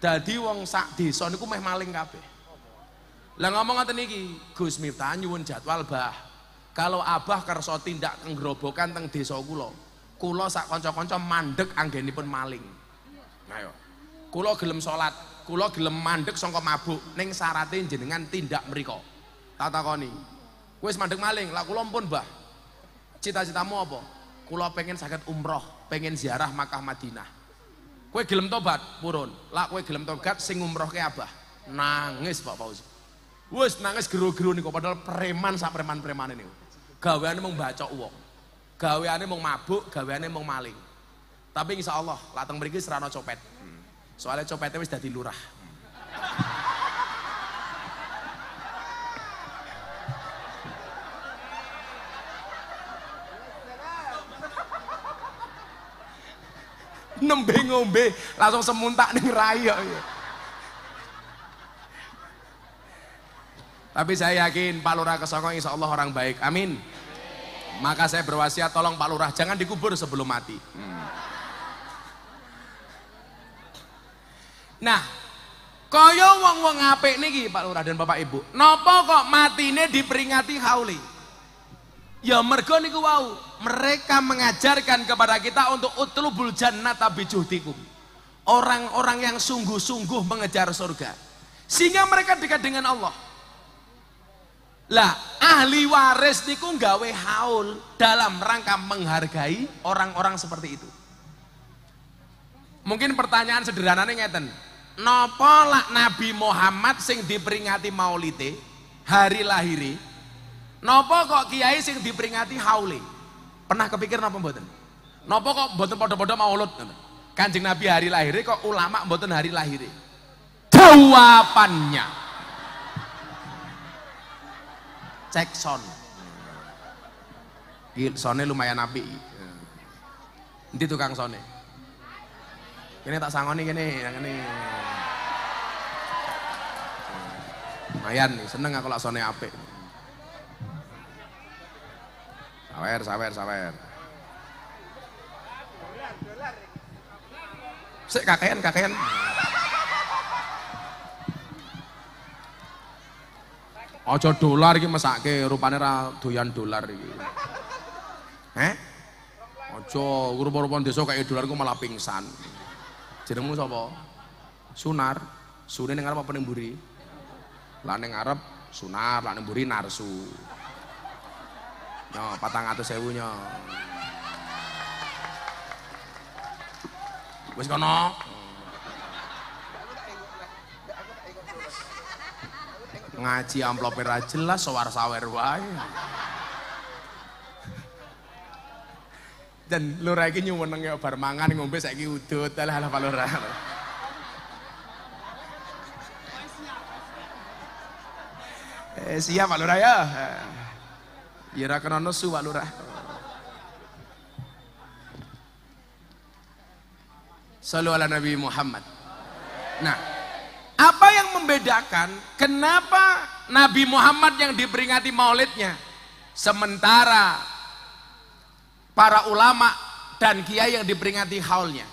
dadi wong sak desa niku meh maling kabeh lah ngomong ngoten niki Gus Miftah nyuwun jadwal bah kalau abah kerso tindak ngerobokan teng desa kula kula sak kanca-kanca mandek anggenipun maling ayo nah, kulo gelem sholat kulo gelem mandek songko mabuk neng saratin jenengan tindak meriko tata koni wes mandek maling lah kulo pun bah cita-citamu apa kulo pengen sakit umroh pengen ziarah Makkah Madinah kue gelem tobat purun lah kue gelem tobat sing umroh ke abah nangis pak paus wes nangis geru-geru nih kok padahal preman sak preman-preman ini gaweane mau baca uang gaweane mau mabuk gaweane mau maling tapi insya Allah, lateng mriki serano copet. Soalnya copetnya wis jadi lurah. nembe ngombe langsung semuntak nih raya Tapi saya yakin Pak Lurah Kesongo insya Allah orang baik. Amin. Maka saya berwasiat tolong Pak Lurah jangan dikubur sebelum mati. Hmm. Nah, kaya wong-wong apik niki Pak Lurah dan Bapak Ibu. Napa kok matine diperingati hauli? Ya mergo niku wau, mereka mengajarkan kepada kita untuk utlubul jannata bijuhtikum. Orang-orang yang sungguh-sungguh mengejar surga. Sehingga mereka dekat dengan Allah. Lah, ahli waris niku gawe haul dalam rangka menghargai orang-orang seperti itu. Mungkin pertanyaan sederhananya ngeten napa lak Nabi Muhammad sing diperingati maulite hari lahiri Nopo kok kiai sing diperingati haule pernah kepikir napa mboten Nopo kok mboten padha-padha maulud Kanjeng Nabi hari lahiri kok ulama mboten hari lahiri jawabannya cek son Sonnya lumayan api nanti tukang sonnya kini tak sangoni yang ini Lumayan nih, seneng aku laksone ape. Sawer, sawer, sawer. Sik kakean, kakean. Ojo dolar iki mesake, rupane ra doyan dolar iki. Ojo guru-guru rupa desa kaya dolar ku malah pingsan. Jenengmu sapa? Sunar. Sune ning Arab apa ning Lah ning Arab Sunar, lah ning Buri Narsu. Nyo, 400.000 nyo. Wis kono. Ngaji amplopnya jelas sawar-sawer wae. dan lurah iki ya bar mangan ngombe saiki udut alah alah Pak Lurah. Eh, siap Pak Lurah ya. Eh, ya ra kena nesu Pak Lurah. Sallu ala Nabi Muhammad. Nah, apa yang membedakan kenapa Nabi Muhammad yang diperingati maulidnya sementara para ulama dan kiai yang diperingati haulnya.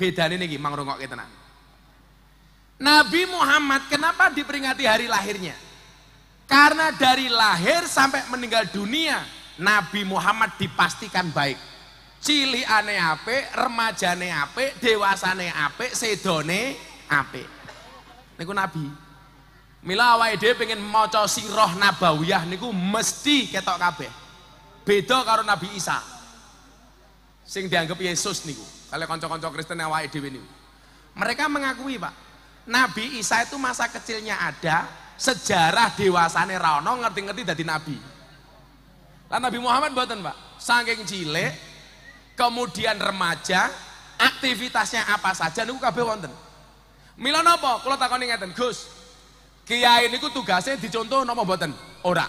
beda ini nih, mang rungok nanti. Nabi Muhammad kenapa diperingati hari lahirnya? Karena dari lahir sampai meninggal dunia, Nabi Muhammad dipastikan baik. Cili ane ape, remaja ne ape, dewasa ne ape, sedone ape. Niku Nabi. Mila pengen mau pengen maca sirah nabawiyah niku mesti ketok kabeh. Beda karo Nabi Isa sing dianggap Yesus niku Kalau konco-konco Kristen awake dhewe niku. Mereka mengakui, Pak, Nabi Isa itu masa kecilnya ada, sejarah dewasane ra ngerti-ngerti dadi nabi. Lalu Nabi Muhammad mboten, Pak. Sangking cilik kemudian remaja, aktivitasnya apa saja niku kabeh wonten. Mila napa? Kula takoni ngeten, Gus. Kiai niku tugasnya dicontoh napa mboten? Ora.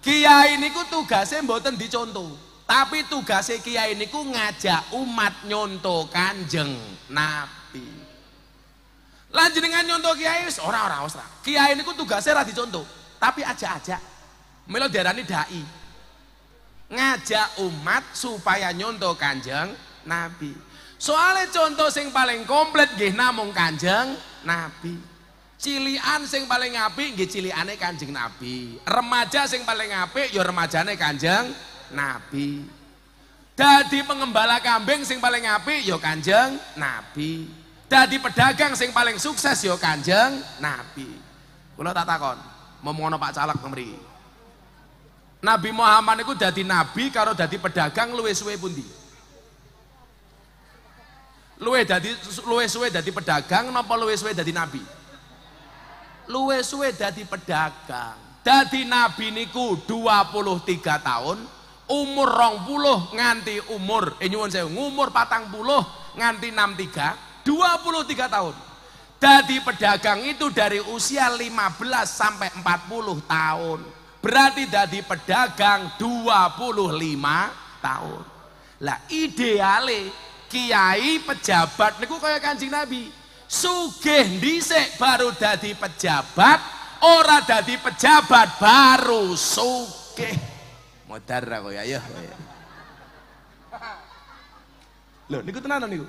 Kiai niku tugasnya mboten dicontoh. Tapi tugasnya kiai niku ngajak umat nyonto kanjeng Nabi. Lanjut dengan nyonto kiai orang-orang ora. Kiai niku tugasnya rati dicontoh, tapi aja-aja. Melo diarani dai. Ngajak umat supaya nyonto kanjeng Nabi. Soalnya contoh sing paling komplit gih, namung kanjeng Nabi. Cilian sing paling ngapi gih cilikane Kanjeng Nabi. Remaja sing paling ngapi, yo ya remajane Kanjeng Nabi. Dadi pengembala kambing sing paling apik ya Kanjeng Nabi. Dadi pedagang sing paling sukses ya Kanjeng Nabi. Kula tak takon, momono Pak Calak mriki. Nabi Muhammad itu jadi nabi kalau jadi pedagang luwe suwe pundi? Luwe dadi luwe suwe dadi pedagang napa luwe suwe dadi nabi? Luwe suwe dadi pedagang. Dadi nabi niku 23 tahun, umur rong puluh nganti umur eh, nyuwun saya umur patang puluh nganti enam tiga dua puluh tiga tahun jadi pedagang itu dari usia lima belas sampai empat puluh tahun berarti jadi pedagang dua puluh lima tahun lah ideale kiai pejabat niku kayak kancing nabi sugih dhisik baru jadi pejabat ora jadi pejabat baru sugih modarra kok ayo. Lho niku tenan niku.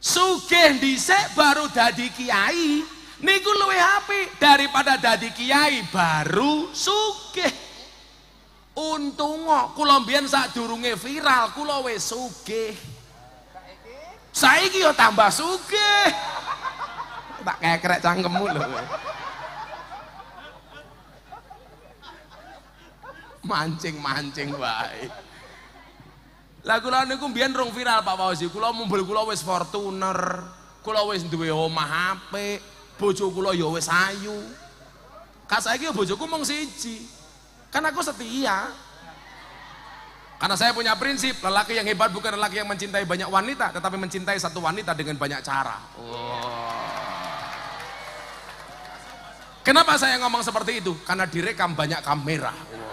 Sugih dhisik baru dadi kiai, niku luwih apik daripada dadi kiai baru sugih. Untung kok kula mbiyen sadurunge viral kula wis sugih. Saiki yo tambah sugih. Mbak kekrek cangkemmu lho. mancing-mancing baik. Lagu kula niku mbiyen rong viral Pak Fauzi. Kula mumbul kula wis Fortuner, kula wis duwe omah apik, bojo kula ya wis ayu. bojo ya bojoku mung siji. Kan aku setia. Karena saya punya prinsip, lelaki yang hebat bukan lelaki yang mencintai banyak wanita, tetapi mencintai satu wanita dengan banyak cara. Oh. Kenapa saya ngomong seperti itu? Karena direkam banyak kamera. Wow.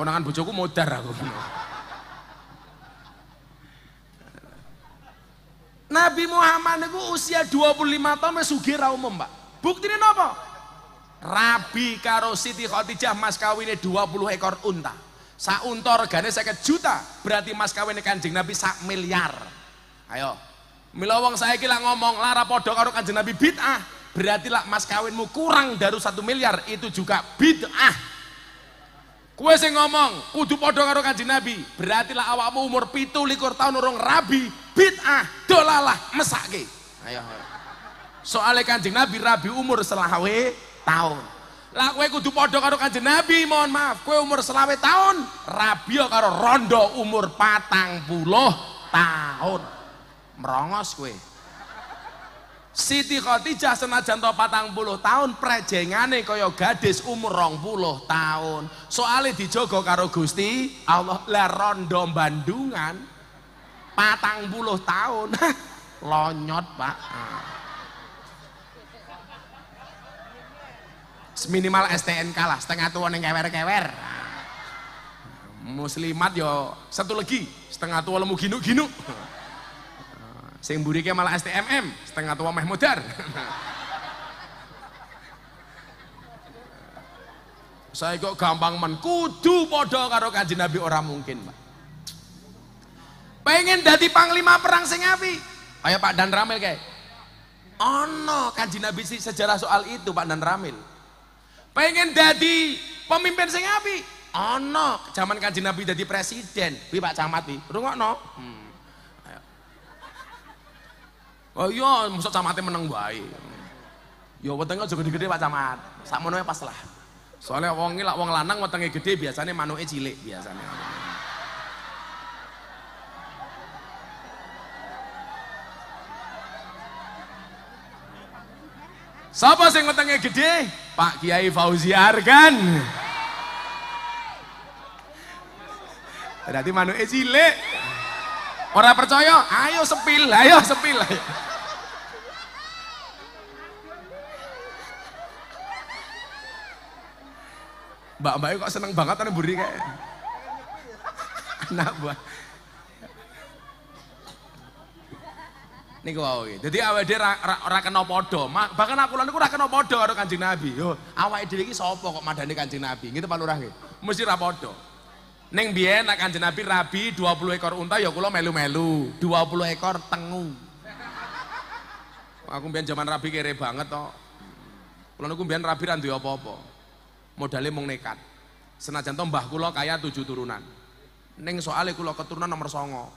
Konangan bojoku modar aku. Nabi Muhammad itu usia 25 tahun wis sugih ra umum, Pak. Buktine napa? Rabi karo Siti Khadijah mas kawine 20 ekor unta. Sa unta regane 50 juta, berarti mas kawine Kanjeng Nabi sak miliar. Ayo. Mila wong saiki lak ngomong lara padha karo Kanjeng Nabi bid'ah, berarti lak mas kawinmu kurang dari satu miliar, itu juga bid'ah. Kue sing ngomong, kudu podo karo kanji nabi. Berarti awakmu umur pitu likur tahun urung rabi. Bid'ah, dolalah, mesake. Ayo. Soalnya kanji nabi rabi umur selawet tahun. Lah kue kudu podo karo kanji nabi, mohon maaf. Kue umur selawet tahun, rabi karo rondo umur patang puluh tahun. Merongos kue. Siti Khadijah senajan to patang puluh tahun prejengane kaya gadis umur rong puluh tahun soalnya dijogo karo Gusti Allah lah rondo bandungan patang puluh tahun lonyot pak minimal STNK lah setengah tua yang kewer-kewer muslimat yo satu lagi setengah tua lemu ginuk-ginuk Sing mburike malah STMM, setengah tua meh modar. Saya kok gampang men kudu padha karo Kanjeng Nabi ora mungkin, Pak. Pengen dadi panglima perang sing api. Pak Dan Ramil kayak. Ono oh, Kanjeng Nabi sejarah soal itu Pak Dan Ramil. Pengen dadi pemimpin sing api. Ono oh, zaman Kanjeng Nabi dadi presiden, kuwi Pak Camat kuwi. Rungokno. Hmm. Oh iya, maksud camatnya menang baik. Ya wetenge aja gede-gede Pak Camat. Sakmono ya pas lah. Soalnya wong lak wong lanang wetenge gede biasanya manuke cilik biasanya. Siapa sing wetenge gede? Pak Kiai Fauzi Argan. Berarti manuke cilik. Orang percaya? Ayo sepil, ayo sepil. Ayo. Mbak Mbak kok seneng banget anak buri kayak. Anak buah. Niku wae. Dadi awake dhewe ora kena padha. Bahkan aku lan niku ora kena padha karo Kanjeng Nabi. Yo, awake dhewe iki sapa kok madani Kanjeng Nabi? Gitu Pak Lurah Mesti ra padha. Neng biyen nak Kanjeng Nabi rabi 20 ekor unta ya kula melu-melu, 20 ekor tengu. Aku biyen zaman rabi kere banget to. Kula niku biyen rabi ra duwe apa-apa. Modale mung nekat. Senajan to mbah kula kaya tujuh turunan. Neng soalnya kula keturunan nomor songo.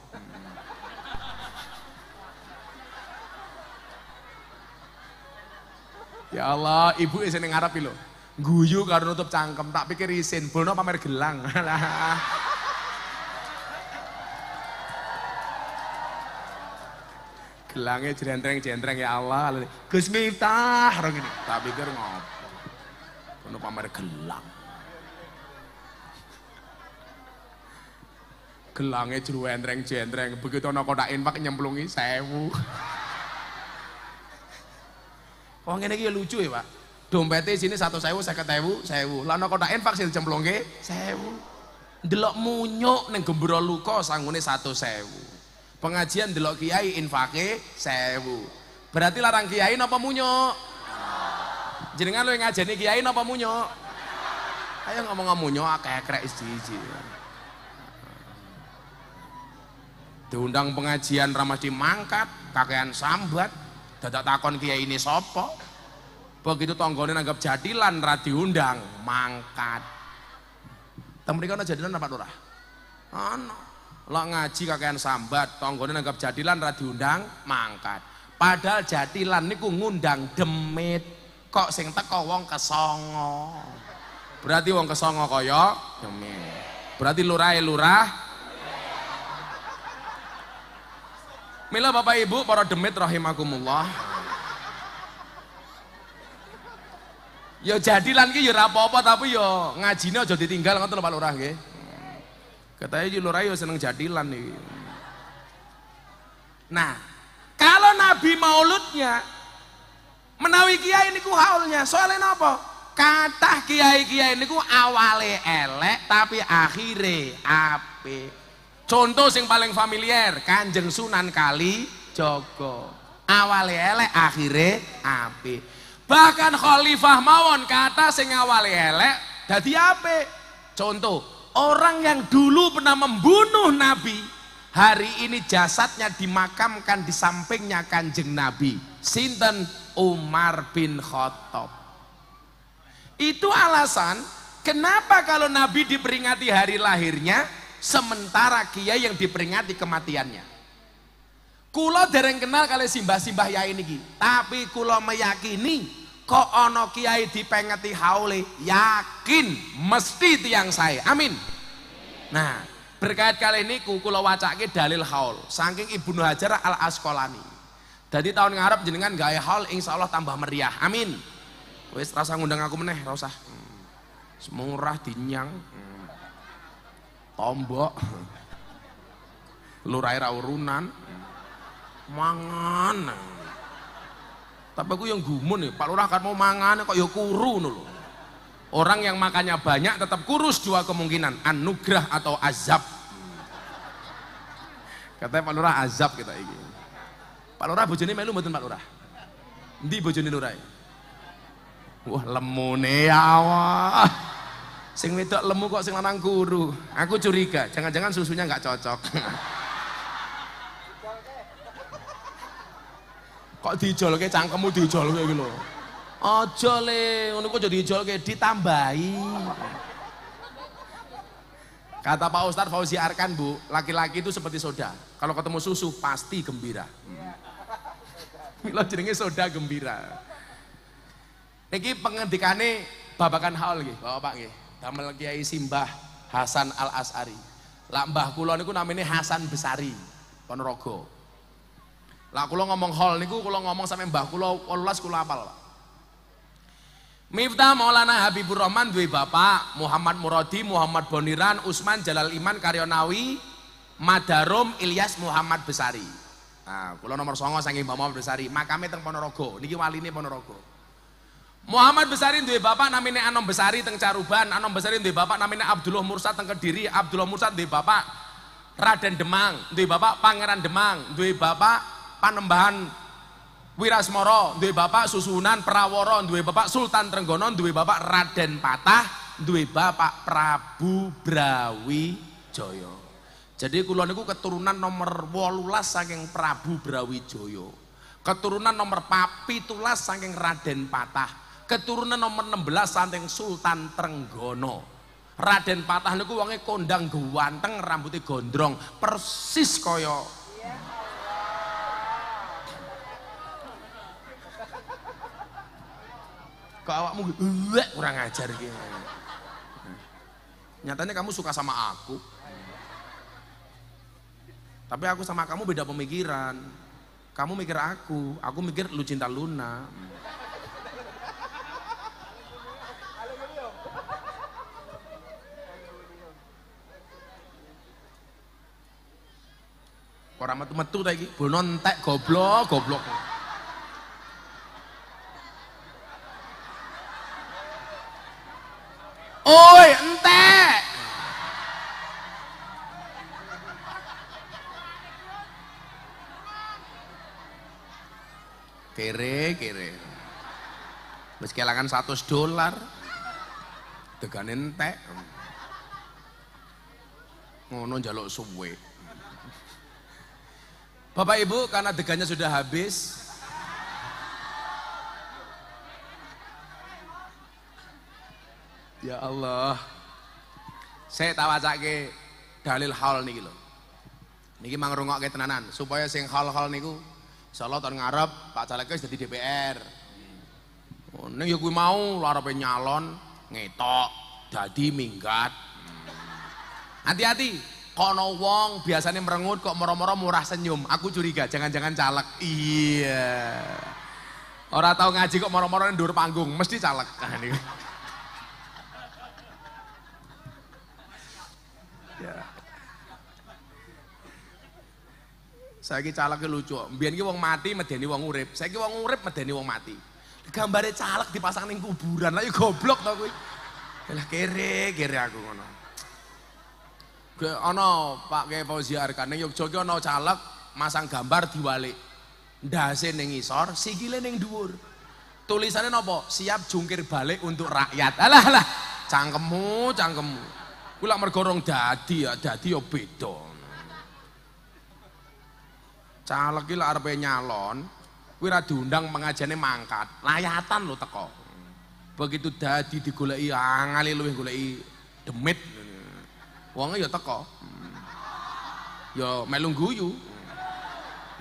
Ya Allah, ibu isi ngarap lho. Guyu karo nutup cangkem, tak pikir isin, bolno pamer gelang. Gelangnya jentreng-jentreng ya Allah. Gus Miftah, orang ini. Tak pikir ngopo. Bolno pamer gelang. gelangnya jeru entreng-jentreng. Begitu ada kotak infak nyemplungi sewu. Wong ngene iki ya lucu ya, Pak dompetnya sini satu sewu saya sewu sewu lana kota infak sih ke, sewu delok munyok neng gembro luko sanggune satu sewu pengajian delok kiai infake sewu berarti larang kiai napa munyok jenengan lu yang ngajeni kiai napa munyok ayo ngomong ngomong munyok kayak krek iji diundang pengajian di mangkat kakean sambat dadak takon kiai ini sopok Begitu tonggolnya nanggap jadilan radi undang mangkat. temen mriko ana jadilan apa lurah? lo ngaji ngaji kakean sambat, tonggolnya nanggap jadilan radi undang mangkat. Padahal jadilan niku ngundang demit. Kok sing teko wong kesongo. Berarti wong kesongo koyo? demit. Berarti lurah lurah Mila Bapak Ibu para demit rahimakumullah. Ya jadilan ki ya ora apa-apa tapi ya ngajine aja ditinggal ngoten Pak Lurah nggih. Katanya iki Lurah ya seneng jadilan iki. Nah, kalau Nabi Mauludnya menawi kiai niku haulnya, soalnya napa? Kata kiai-kiai ini niku awale elek tapi akhire api. Contoh sing paling familiar, Kanjeng Sunan Kali Jogo. Awale elek, akhire api. Bahkan khalifah mawon kata sing awale helek dadi Contoh, orang yang dulu pernah membunuh nabi, hari ini jasadnya dimakamkan di sampingnya Kanjeng Nabi. Sinten Umar bin Khattab. Itu alasan kenapa kalau nabi diperingati hari lahirnya sementara Kia yang diperingati kematiannya. Kulo dereng kenal kali simbah-simbah yai niki, tapi kulo meyakini kok ono kiai dipengeti haule, yakin mesti tiang saya. Amin. Nah, berkait kali ini, kulo wacake dalil haul saking Ibnu Hajar Al Asqalani. Jadi tahun ngarep jenengan gaya haul insya Allah tambah meriah. Amin. Wes rasa ngundang aku meneh, rasa. Semurah dinyang. Tombok. Lurai ra mangan tapi aku yang gumun nih ya. Pak Lurah kan mau mangan kok ya kuru nul, orang yang makannya banyak tetap kurus dua kemungkinan anugerah atau azab katanya Pak Lurah azab kita ini Pak Lurah bojone melu mboten Pak Lurah ndi bojone Lurah wah lemune awah ya, sing wedok lemu kok sing lanang kuru aku curiga jangan-jangan susunya nggak cocok Kok dijol ke cangkemmu dijol ke gitu ojo le, ini kok jadi ke ditambahi. Kata Pak Ustad Fauzi Arkan Bu, laki-laki itu seperti soda. Kalau ketemu susu pasti gembira. Milo jenenge soda gembira. Niki pengendikane babakan haul nggih, Bapak nggih. Damel Kiai Simbah Hasan Al Asari. Lak mbah kula niku namine Hasan Besari, Ponorogo. Lah kula ngomong hall niku kula ngomong sampe mbah kula 18 kula apal, Pak. Miftah Maulana Habibur Rahman duwe bapak Muhammad Muradi, Muhammad Boniran, Usman Jalal Iman Karyonawi, Madarum Ilyas Muhammad Besari. Nah, kula nomor 9 saking Mbak Muhammad Besari, makame teng Ponorogo. Niki waline Ponorogo. Muhammad Besari duwe bapak namine Anom Besari teng Caruban, Anom Besari duwe bapak namine Abdullah Mursad teng Kediri, Abdullah Mursad duwe bapak Raden Demang, duwe bapak Pangeran Demang, duwe bapak Panembahan Wirasmoro duwe bapak Susunan Praworo duwe bapak Sultan Trenggono duwe bapak Raden Patah duwe bapak Prabu Brawijaya. Jadi kula niku keturunan nomor 18 saking Prabu Brawijaya. Keturunan nomor 17 saking Raden Patah. Keturunan nomor 16 saking Sultan Trenggono. Raden Patah niku wangi kondang ganteng, rambutnya gondrong, persis koyo. yeah. Kok awakmu kurang ajar gitu. Nyatanya kamu suka sama aku. Tapi aku sama kamu beda pemikiran. Kamu mikir aku, aku mikir lu cinta Luna. Orang metu-metu lagi, iki, nontek, tek goblok, goblok. kere kere wis kelangan 100 dolar degane entek ngono njaluk suwe Bapak Ibu karena degannya sudah habis Ya Allah saya tak ke dalil hal niki lho niki ke tenanan supaya sing hal-hal niku Insyaallah tahun ngarep Pak Caleg jadi DPR. Oh, Neng ya gue mau lu arepe nyalon ngetok jadi minggat. Hati-hati, kono wong biasanya merengut kok moro-moro murah senyum. Aku curiga jangan-jangan caleg. Iya. Orang tahu ngaji kok moro-moro ndur panggung, mesti caleg. Saya Saiki caleke lucu. biar ki wong mati medeni wong urip. Saiki wong urip medeni wong mati. dia calak dipasang neng kuburan. lagi ya goblok tau gue. Lah kere, kere aku ngono. Gue ana Pak kayak Fauzi Arkan neng Yogya ono ana masang gambar diwalik. Ndase neng isor, sikile neng dhuwur. Tulisannya nopo? Siap jungkir balik untuk rakyat. Alah alah, cangkemmu, cangkemmu. Kula mergorong dadi ya, dadi ya caleg iki lek arepe nyalon kuwi ra diundang pengajiannya mangkat layatan lo teko begitu dadi digoleki angale ah, luwih goleki demit wonge ya teko ya melu guyu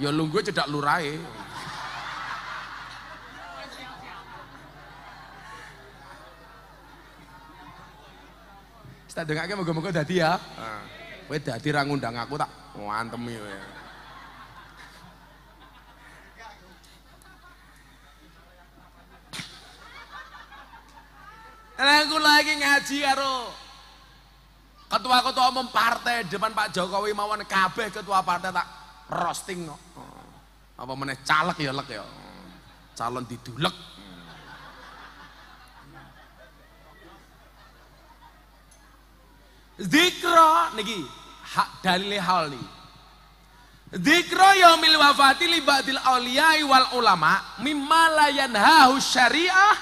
ya lungguh cedak lurai, Tak dengake moga-moga dadi ya. Ah. Kowe dadi ra aku tak ngantemi kowe. Eh, aku lagi ngaji karo ketua-ketua umum partai depan Pak Jokowi mawon kabeh ketua partai tak roasting no. Apa meneh caleg ya lek ya. Calon didulek. Zikra niki hak dalile hal niki. Zikra ya mil wafati li ba'dil auliyai wal ulama mimma la yanhahu syariah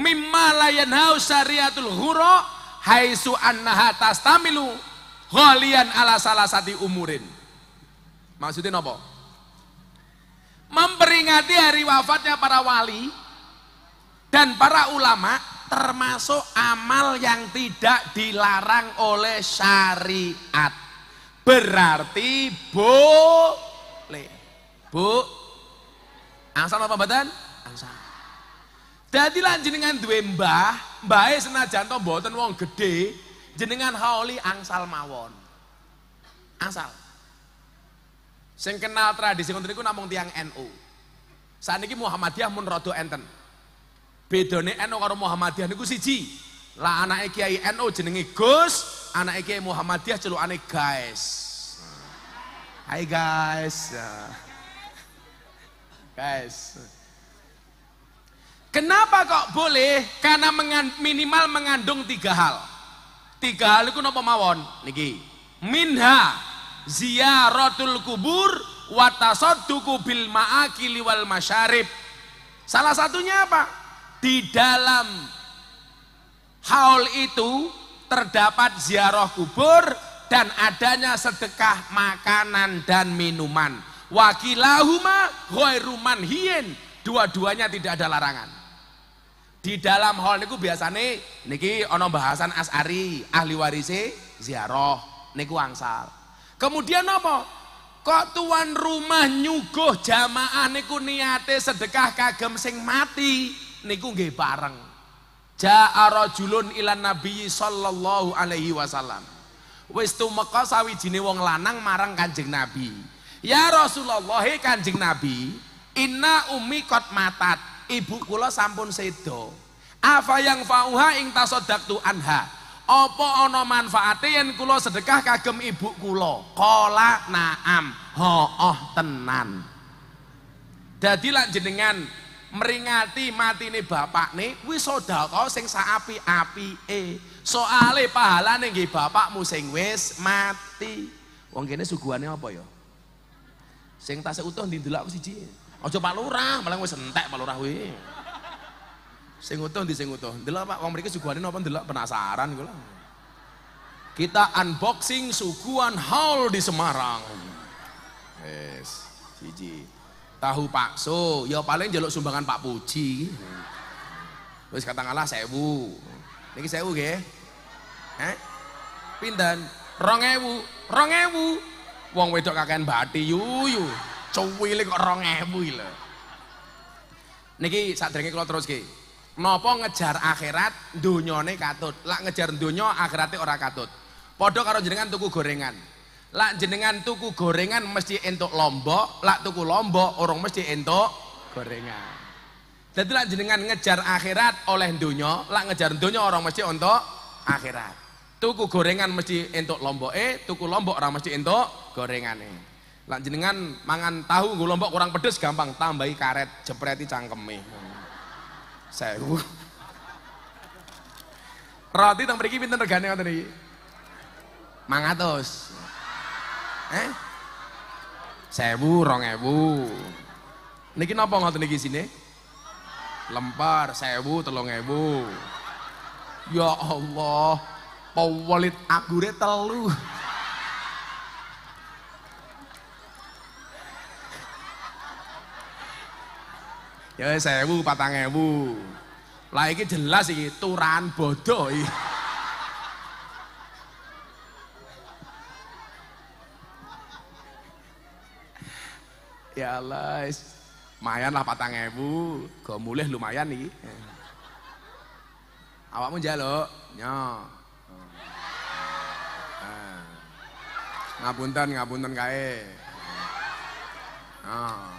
mimma layan Haus syariatul huro haisu annaha tastamilu ghalian ala salasati umurin maksudnya apa? memperingati hari wafatnya para wali dan para ulama termasuk amal yang tidak dilarang oleh syariat berarti boleh bu angsal apa badan angsal Dadi lan jenengan duwe mbah, mbahe senajan to mboten wong gedhe, jenengan haoli angsal mawon. Angsal. Sing kenal tradisi ngoten niku namung tiang NU. Saniki Muhammadiyah mun rada enten. Bedane NU karo Muhammadiyah niku siji. Lah anake Kiai NU jenenge Gus, anake Kiai Muhammadiyah celukane guys. Hai guys. Guys. Kenapa kok boleh? Karena mengan, minimal mengandung tiga hal. Tiga hal itu nopo mawon? Niki. Minha ziaratul kubur watasadduqu bil ma'akili wal masyarib. Salah satunya apa? Di dalam haul itu terdapat ziarah kubur dan adanya sedekah makanan dan minuman. Wakilahuma ghairu manhiyin. Dua-duanya tidak ada larangan. Di dalam hall niku biasane niki ono bahasan As'ari, ahli warisi ziarah niku angsal. Kemudian nopo Kok tuan rumah nyuguh jamaah niku niate sedekah kagem sing mati niku nggih bareng. Ja'a rajulun ilan nabi sallallahu alaihi wasallam. Wis tumeka sawijine wong lanang marang Kanjeng Nabi. Ya Rasulullah, Kanjeng Nabi, inna umi kot matat ibu kula sampun sedo. apa yang fauha ing tu anha. Apa ono manfaate yang kula sedekah kagem ibu kula? kola na'am. Hooh tenan. jadilah lah jenengan meringati mati bapak nih nih bapakne kuwi sengsa sing api e Soale pahala nggih bapakmu sing wis mati. Wong kene suguhannya apa yo ya? Sing tasih utuh ndi ndelok Ojo Pak Lurah, malah wis entek Pak Lurah kuwi. Sing utuh ndi sing utuh? Ndelok Pak wong mriki suguhane napa ndelok penasaran kula. Kita unboxing suguhan haul di Semarang. Yes, siji. Tahu pakso, ya paling jaluk sumbangan Pak Puji. Wis katangalah 1000. Niki 1000 nggih. Eh? Pindan 2000, 2000. Wong wedok kakean bati yuyu. Cuwile kok 2000 lho. Niki kalau terus ki. Napa ngejar akhirat dunyone katut. Lak ngejar donya akhiratnya ora katut. Podok karo jenengan tuku gorengan. Lak jenengan tuku gorengan mesti entuk lombok, lak tuku lombok orang mesti entuk gorengan. Jadi lak jenengan ngejar akhirat oleh donya, lak ngejar donya orang mesti untuk akhirat. Tuku gorengan mesti entuk Eh, tuku lombok orang mesti entuk gorengane. Lah jenengan mangan tahu nggo lombok kurang pedes gampang tambahi karet jepreti cangkeme. Sewu. Roti teng mriki pinten regane ngoten iki? 500. Eh? 1000, 2000. Niki napa ngoten iki sini? Lempar 1000, 3000. Ya Allah, pewelit agure telu. Ya sewu patang ewu. Lah iki jelas iki turan bodoh iki. ya Allah, lumayan lah patang ewu, gak mulih lumayan nih. Awakmu jaluk, nyo. Nah. Ngapunten, ngapunten kae. Nah.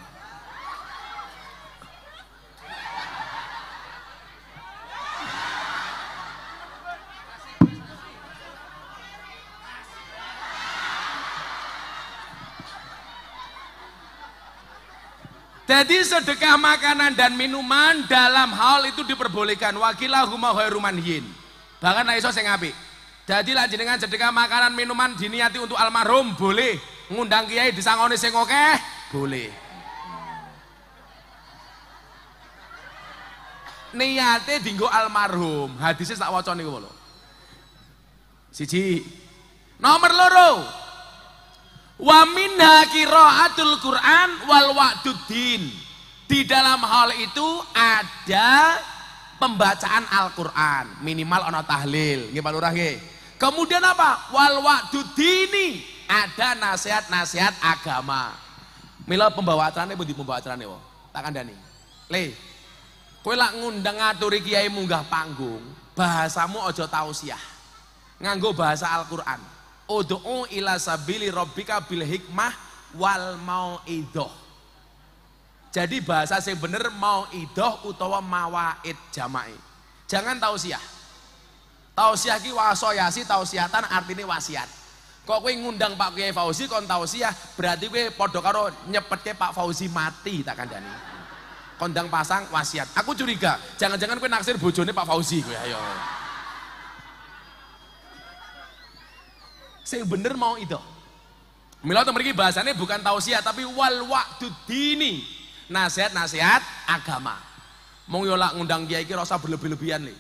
Jadi sedekah makanan dan minuman dalam hal itu diperbolehkan. wakilah khairuman hiyin. Bahkan iso sing apik. Jadi lagi dengan sedekah makanan minuman diniati untuk almarhum boleh. Mengundang kiai disangoni sing oke boleh. Niate dinggo almarhum. Hadisnya tak waca niku lho. Siji. Nomor loro, Wa minha qiraatul Quran wal wa'duddin. Di dalam hal itu ada pembacaan Al-Qur'an, minimal ono tahlil, nggih Pak Lurah nggih. Kemudian apa? Wal wa'duddini, ada nasihat-nasihat agama. Mila pembawaanane pembawa pembawaanane wo? Tak kandhani. Le. Kowe lak ngundang ngaturi kiai munggah panggung, bahasamu aja tausiah. Nganggo bahasa Al-Qur'an. Udu'u ila sabili robbika bil hikmah wal mau'idoh. Jadi bahasa sing bener mau'idoh utawa mawaid jama'i. Jangan tausiah. Tausiah ki wasoyasi tausiatan artinya wasiat. Kok kowe ngundang Pak Kiai Fauzi kon tausiah, berarti kowe padha karo nyepetke Pak Fauzi mati tak kandani. Kondang pasang wasiat. Aku curiga, jangan-jangan kowe naksir bojone Pak Fauzi kowe ayo. saya bener mau itu. Mila tuh mereka bahasannya bukan tausiah tapi wal waktu dini nasihat-nasihat agama. Mau yola ngundang dia iki rasa berlebih-lebihan nih.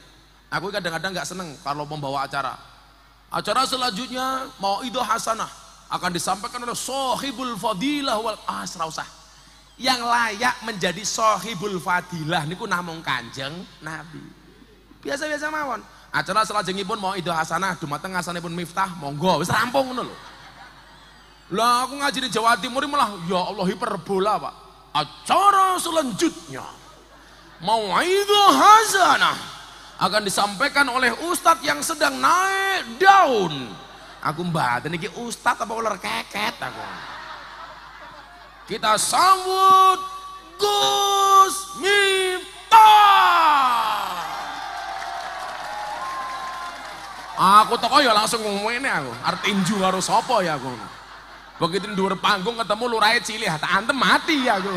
Aku kadang-kadang nggak seneng kalau membawa acara. Acara selanjutnya mau itu hasanah akan disampaikan oleh sohibul fadilah wal ah yang layak menjadi sohibul fadilah niku namung kanjeng nabi biasa-biasa mawon Acara pun mau idul hasanah, dumateng pun miftah, monggo wis rampung ngono lho. Lah aku ngaji di Jawa Timur malah ya Allah hiperbola, Pak. Acara selanjutnya mau idul hasanah akan disampaikan oleh ustadz yang sedang naik daun. Aku ini ki ustadz apa ular keket aku. Kita sambut Gus Miftah. Aku toko ya langsung ngomongin aku. artinju juga sopo ya aku. Begitu dur panggung ketemu rakyat cilik, tak antem mati ya aku.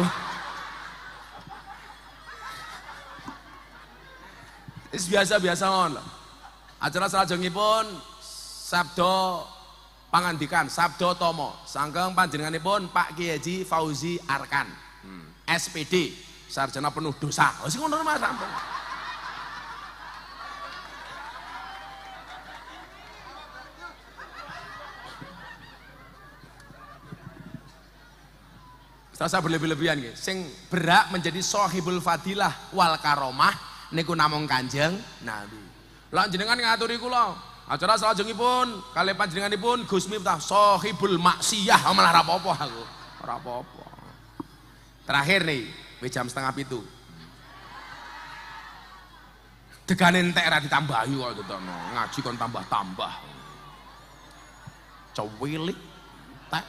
Is biasa-biasa on. Acara pun sabdo pangandikan, sabdo tomo. Sangkeng pun Pak Kiai Fauzi Arkan. Hmm. SPD, sarjana penuh dosa. Oh sih ngomong Mas, rasa berlebih-lebihan gitu Sing berak menjadi sohibul fadilah wal karomah niku namung Kanjeng Nabi. Lah jenengan ngaturi kula. Acara salajengipun kalih panjenenganipun Gus Miftah sohibul maksiyah malah ora apa-apa aku. Ora apa Terakhir nih, we jam setengah itu Degane entek ora ditambahi kok no. Ngaji kon tambah-tambah. Cewilik tak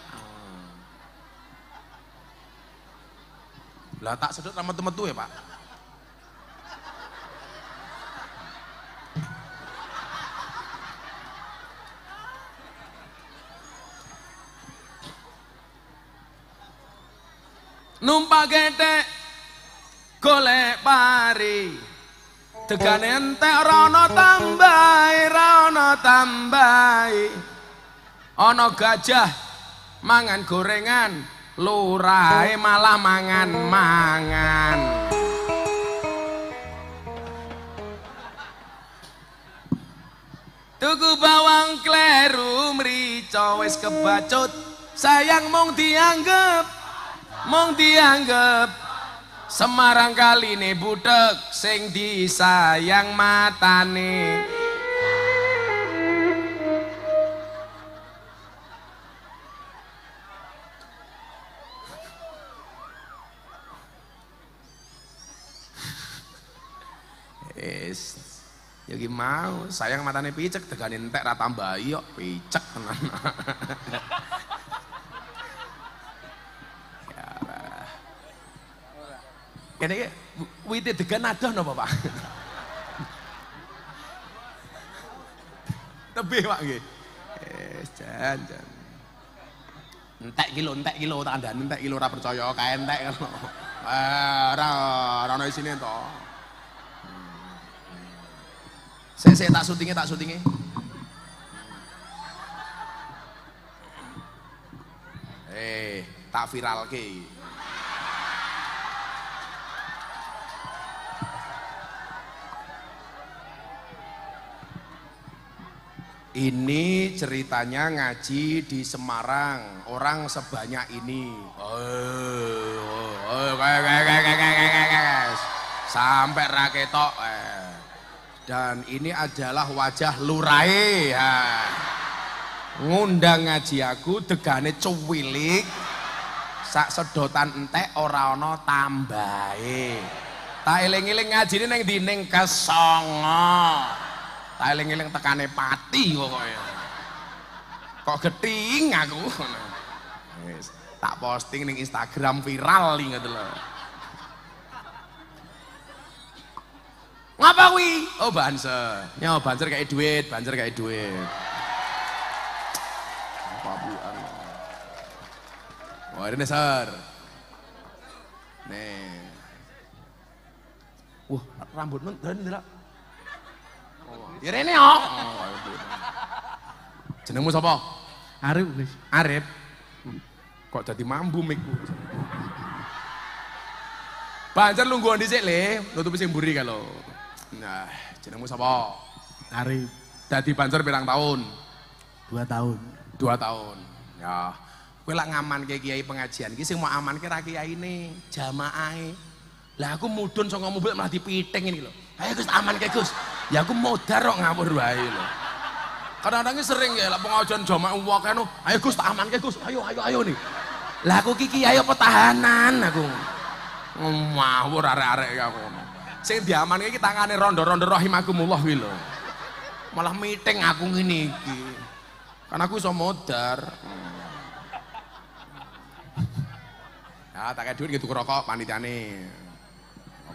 Lah tak sedot sama temen tuh ya pak. Numpak getek golek pari. tegan ente rono tambai rono tambai ono gajah mangan gorengan, lurae malah mangan-mangan Tuku bawang kleru mrica wis kebacut sayang mung dianggap mung dianggep Semarang kaline butek sing disayang matane hmm. ya mau sayang matanya picek tegane entek rata tambahi yuk picek tenan ya kene ki wite degan adoh napa Pak tebih Pak nggih yes, eh, jan jan entek kilo entek kilo tandane entek kilo ora percaya kae entek ngono ora eh, ora ono isine to saya saya tak syutingnya tak syutingnya. Eh, tak viral ke. Ini ceritanya ngaji di Semarang, orang sebanyak ini. Oh, oh, oh, sampai oh, oh dan ini adalah wajah lurai. Ya. Ngundang ngaji aku degane cuwilik. Sak sedotan entek ora ana tambahe. Tak eling-eling ngajine ning ndi ning kesanga. Tak eling-eling tekane pati pokoke. Kok geting aku Tak posting ning Instagram viral gitu ngono Ngapa kuwi? Oh banser. Nyo ya, banser kayak duit, banser kayak duit. bu? Wah, ini sar. Nih. Wah, rambut men dan ndelok. Ya rene oh, yo. Jenengmu sapa? Arif, Arif. Kok jadi mambu mikku. Banser lungguhan dhisik le, nutupi sing mburi kalau. Nah, jenengmu sapa? Arif. Dadi banjur pirang tahun? Dua tahun. Dua tahun. Ya. Kowe lak ngaman ke kiai pengajian iki sing mau aman ra kiyaine, jamaahe. Lah aku mudun saka mobil malah dipiting ini lho. Ayo Gus aman ke Gus. Ya aku modar kok ngawur wae lho. Kadang-kadang sering ya lak pengajian jamaah umwa kene, ayo Gus tak aman ke Gus. Ayo ayo ayo nih. Lah aku kiki ayo petahanan aku. Ngawur arek-arek aku. Sing diaman iki tangane rondo-rondo rahimakumullah mullah lho. Malah meeting aku ngene iki. Karena aku iso modar. Ya tak kayak duit gitu rokok panitiane.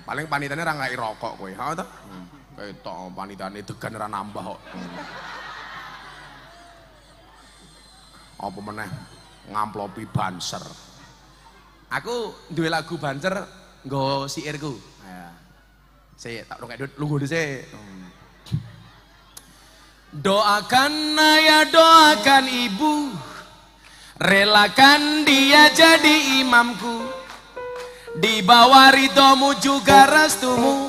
Paling panitiane ra ngai rokok kowe. Ha ta? Ketok panitiane degan ra nambah kok. Apa meneh ngamplopi banser. Aku duwe lagu banser nggo siirku. Ya. Saya tak dong edut, lugu di saya. Doakan ayah, doakan ibu. Relakan dia jadi imamku. Di bawah ridomu juga restumu.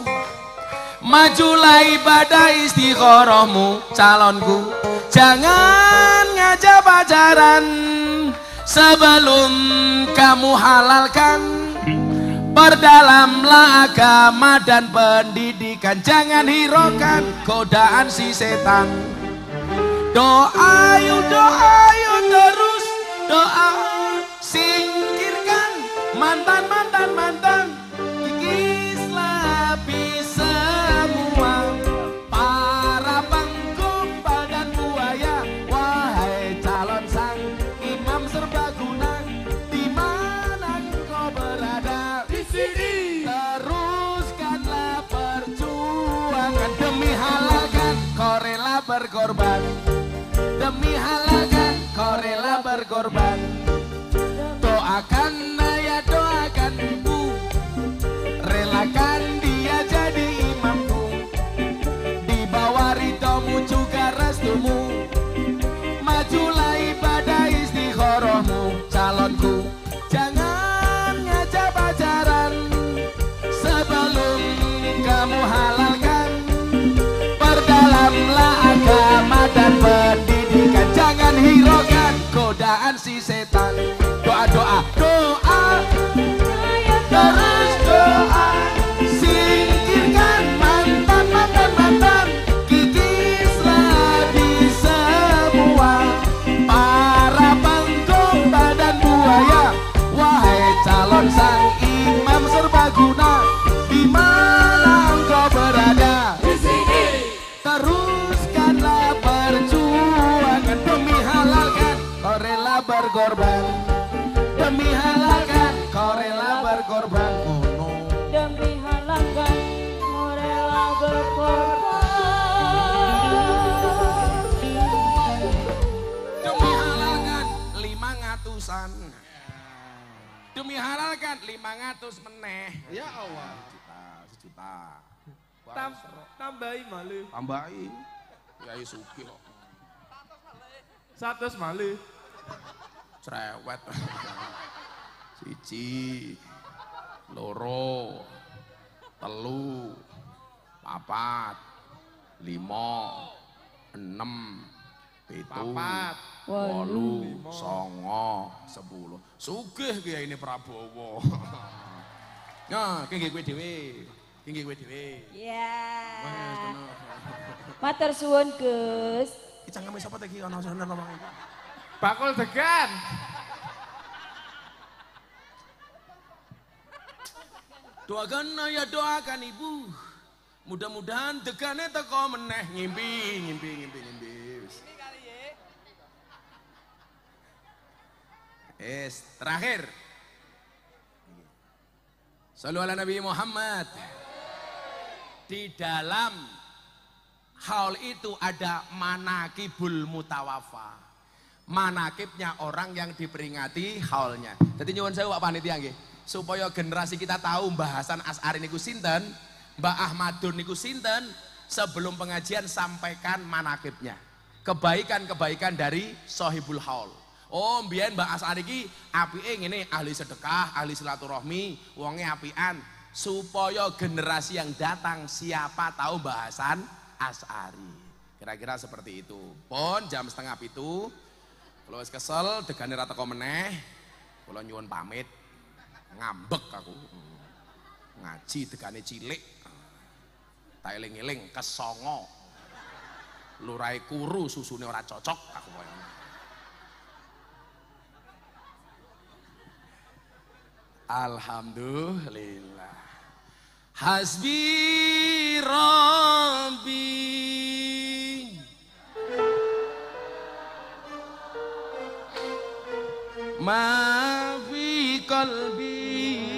Majulah ibadah istiqorohmu calonku. Jangan ngajak pacaran sebelum kamu halalkan Perdalamlah agama dan pendidikan Jangan hiraukan godaan si setan Doa yuk doa yuk terus Doa singkirkan mantan mantan mantan 500 meneh. Ya Allah. Sejuta, sejuta. tambahi malih. Tambahi. Ya suki kok. 100 malih. Cerewet. Siji. Loro. Telu. Papat. limo Enam. pitu, Walu songo, sepuluh. Sugih kiai ini Prabowo. Nah, ki nggih kowe dhewe. Ki nggih kowe dhewe. Iya. Matur suwun, Gus. Ki cangkeme sapa ta ki ana sener nomor Bakul degan. Doakan ya doakan ibu. Mudah-mudahan degane teko meneh ngimpi ngimpi ngimpi ngimpi. Es terakhir. Salam ala Nabi Muhammad. Di dalam Hal itu ada manakibul mutawafa. Manakibnya orang yang diperingati haulnya. Jadi nyuwun saya Pak Panitia supaya generasi kita tahu bahasan As'ari niku sinten, Mbak Ahmadun niku sinten, sebelum pengajian sampaikan manakibnya. Kebaikan-kebaikan dari sohibul haul. Oh, biar Mbak Asari iki apike ngene, ahli sedekah, ahli silaturahmi, uangnya wonge an supaya generasi yang datang siapa tahu bahasan Asari. Kira-kira seperti itu. Pon jam setengah itu kalau wis kesel degane rata teko meneh. Kula nyuwun pamit. Ngambek aku. Ngaji degane cilik. Tak eling-eling kesongo. Lurai kuru susune ora cocok aku koyo. Alhamdulillah. Hasbi Rabbi. Ma fi kalbi.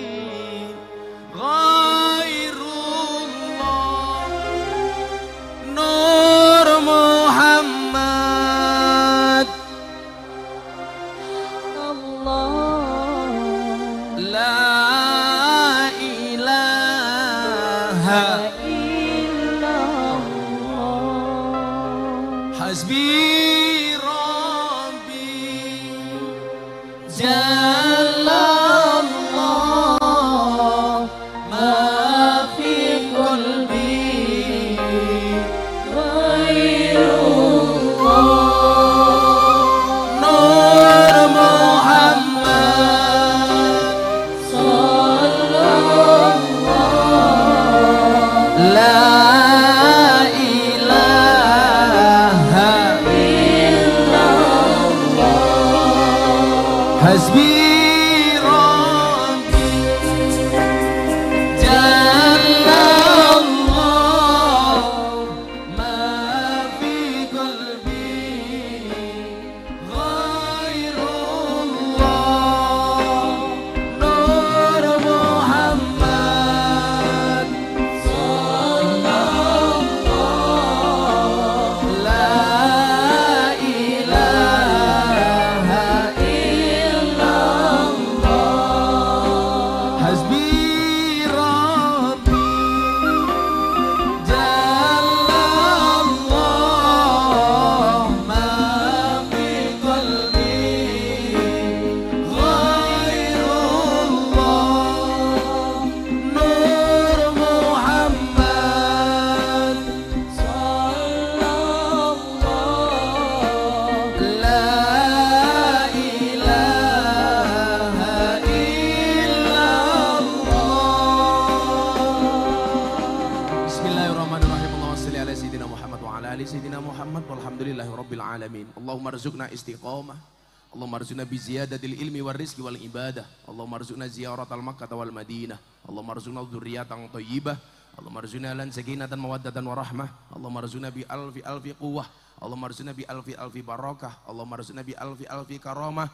warzuqna bi ziyadatil ilmi war rizqi wal ibadah. Allahumma arzuqna ziyaratal Makkah wal Madinah. Allahumma arzuqna dzurriyatan thayyibah. Allahumma arzuqna lan sakinatan mawaddatan warahmah. Allah arzuqna bi alfi alfi quwwah. Allah arzuqna bi alfi alfi barakah. Allah arzuqna bi alfi alfi karamah.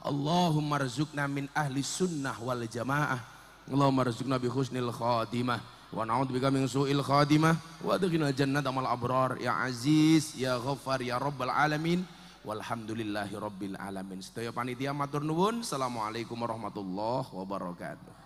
Allahumma arzuqna min ahli sunnah wal jamaah. Allahumma arzuqna bi husnil khatimah. bika min su'il khatimah. Wa adkhilna jannata mal abrar ya Ya ya Ya ya rabbal alamin. Walhamdulillahi rabbil alamin. Setyo panitia matur nuwun. Assalamualaikum warahmatullahi wabarakatuh.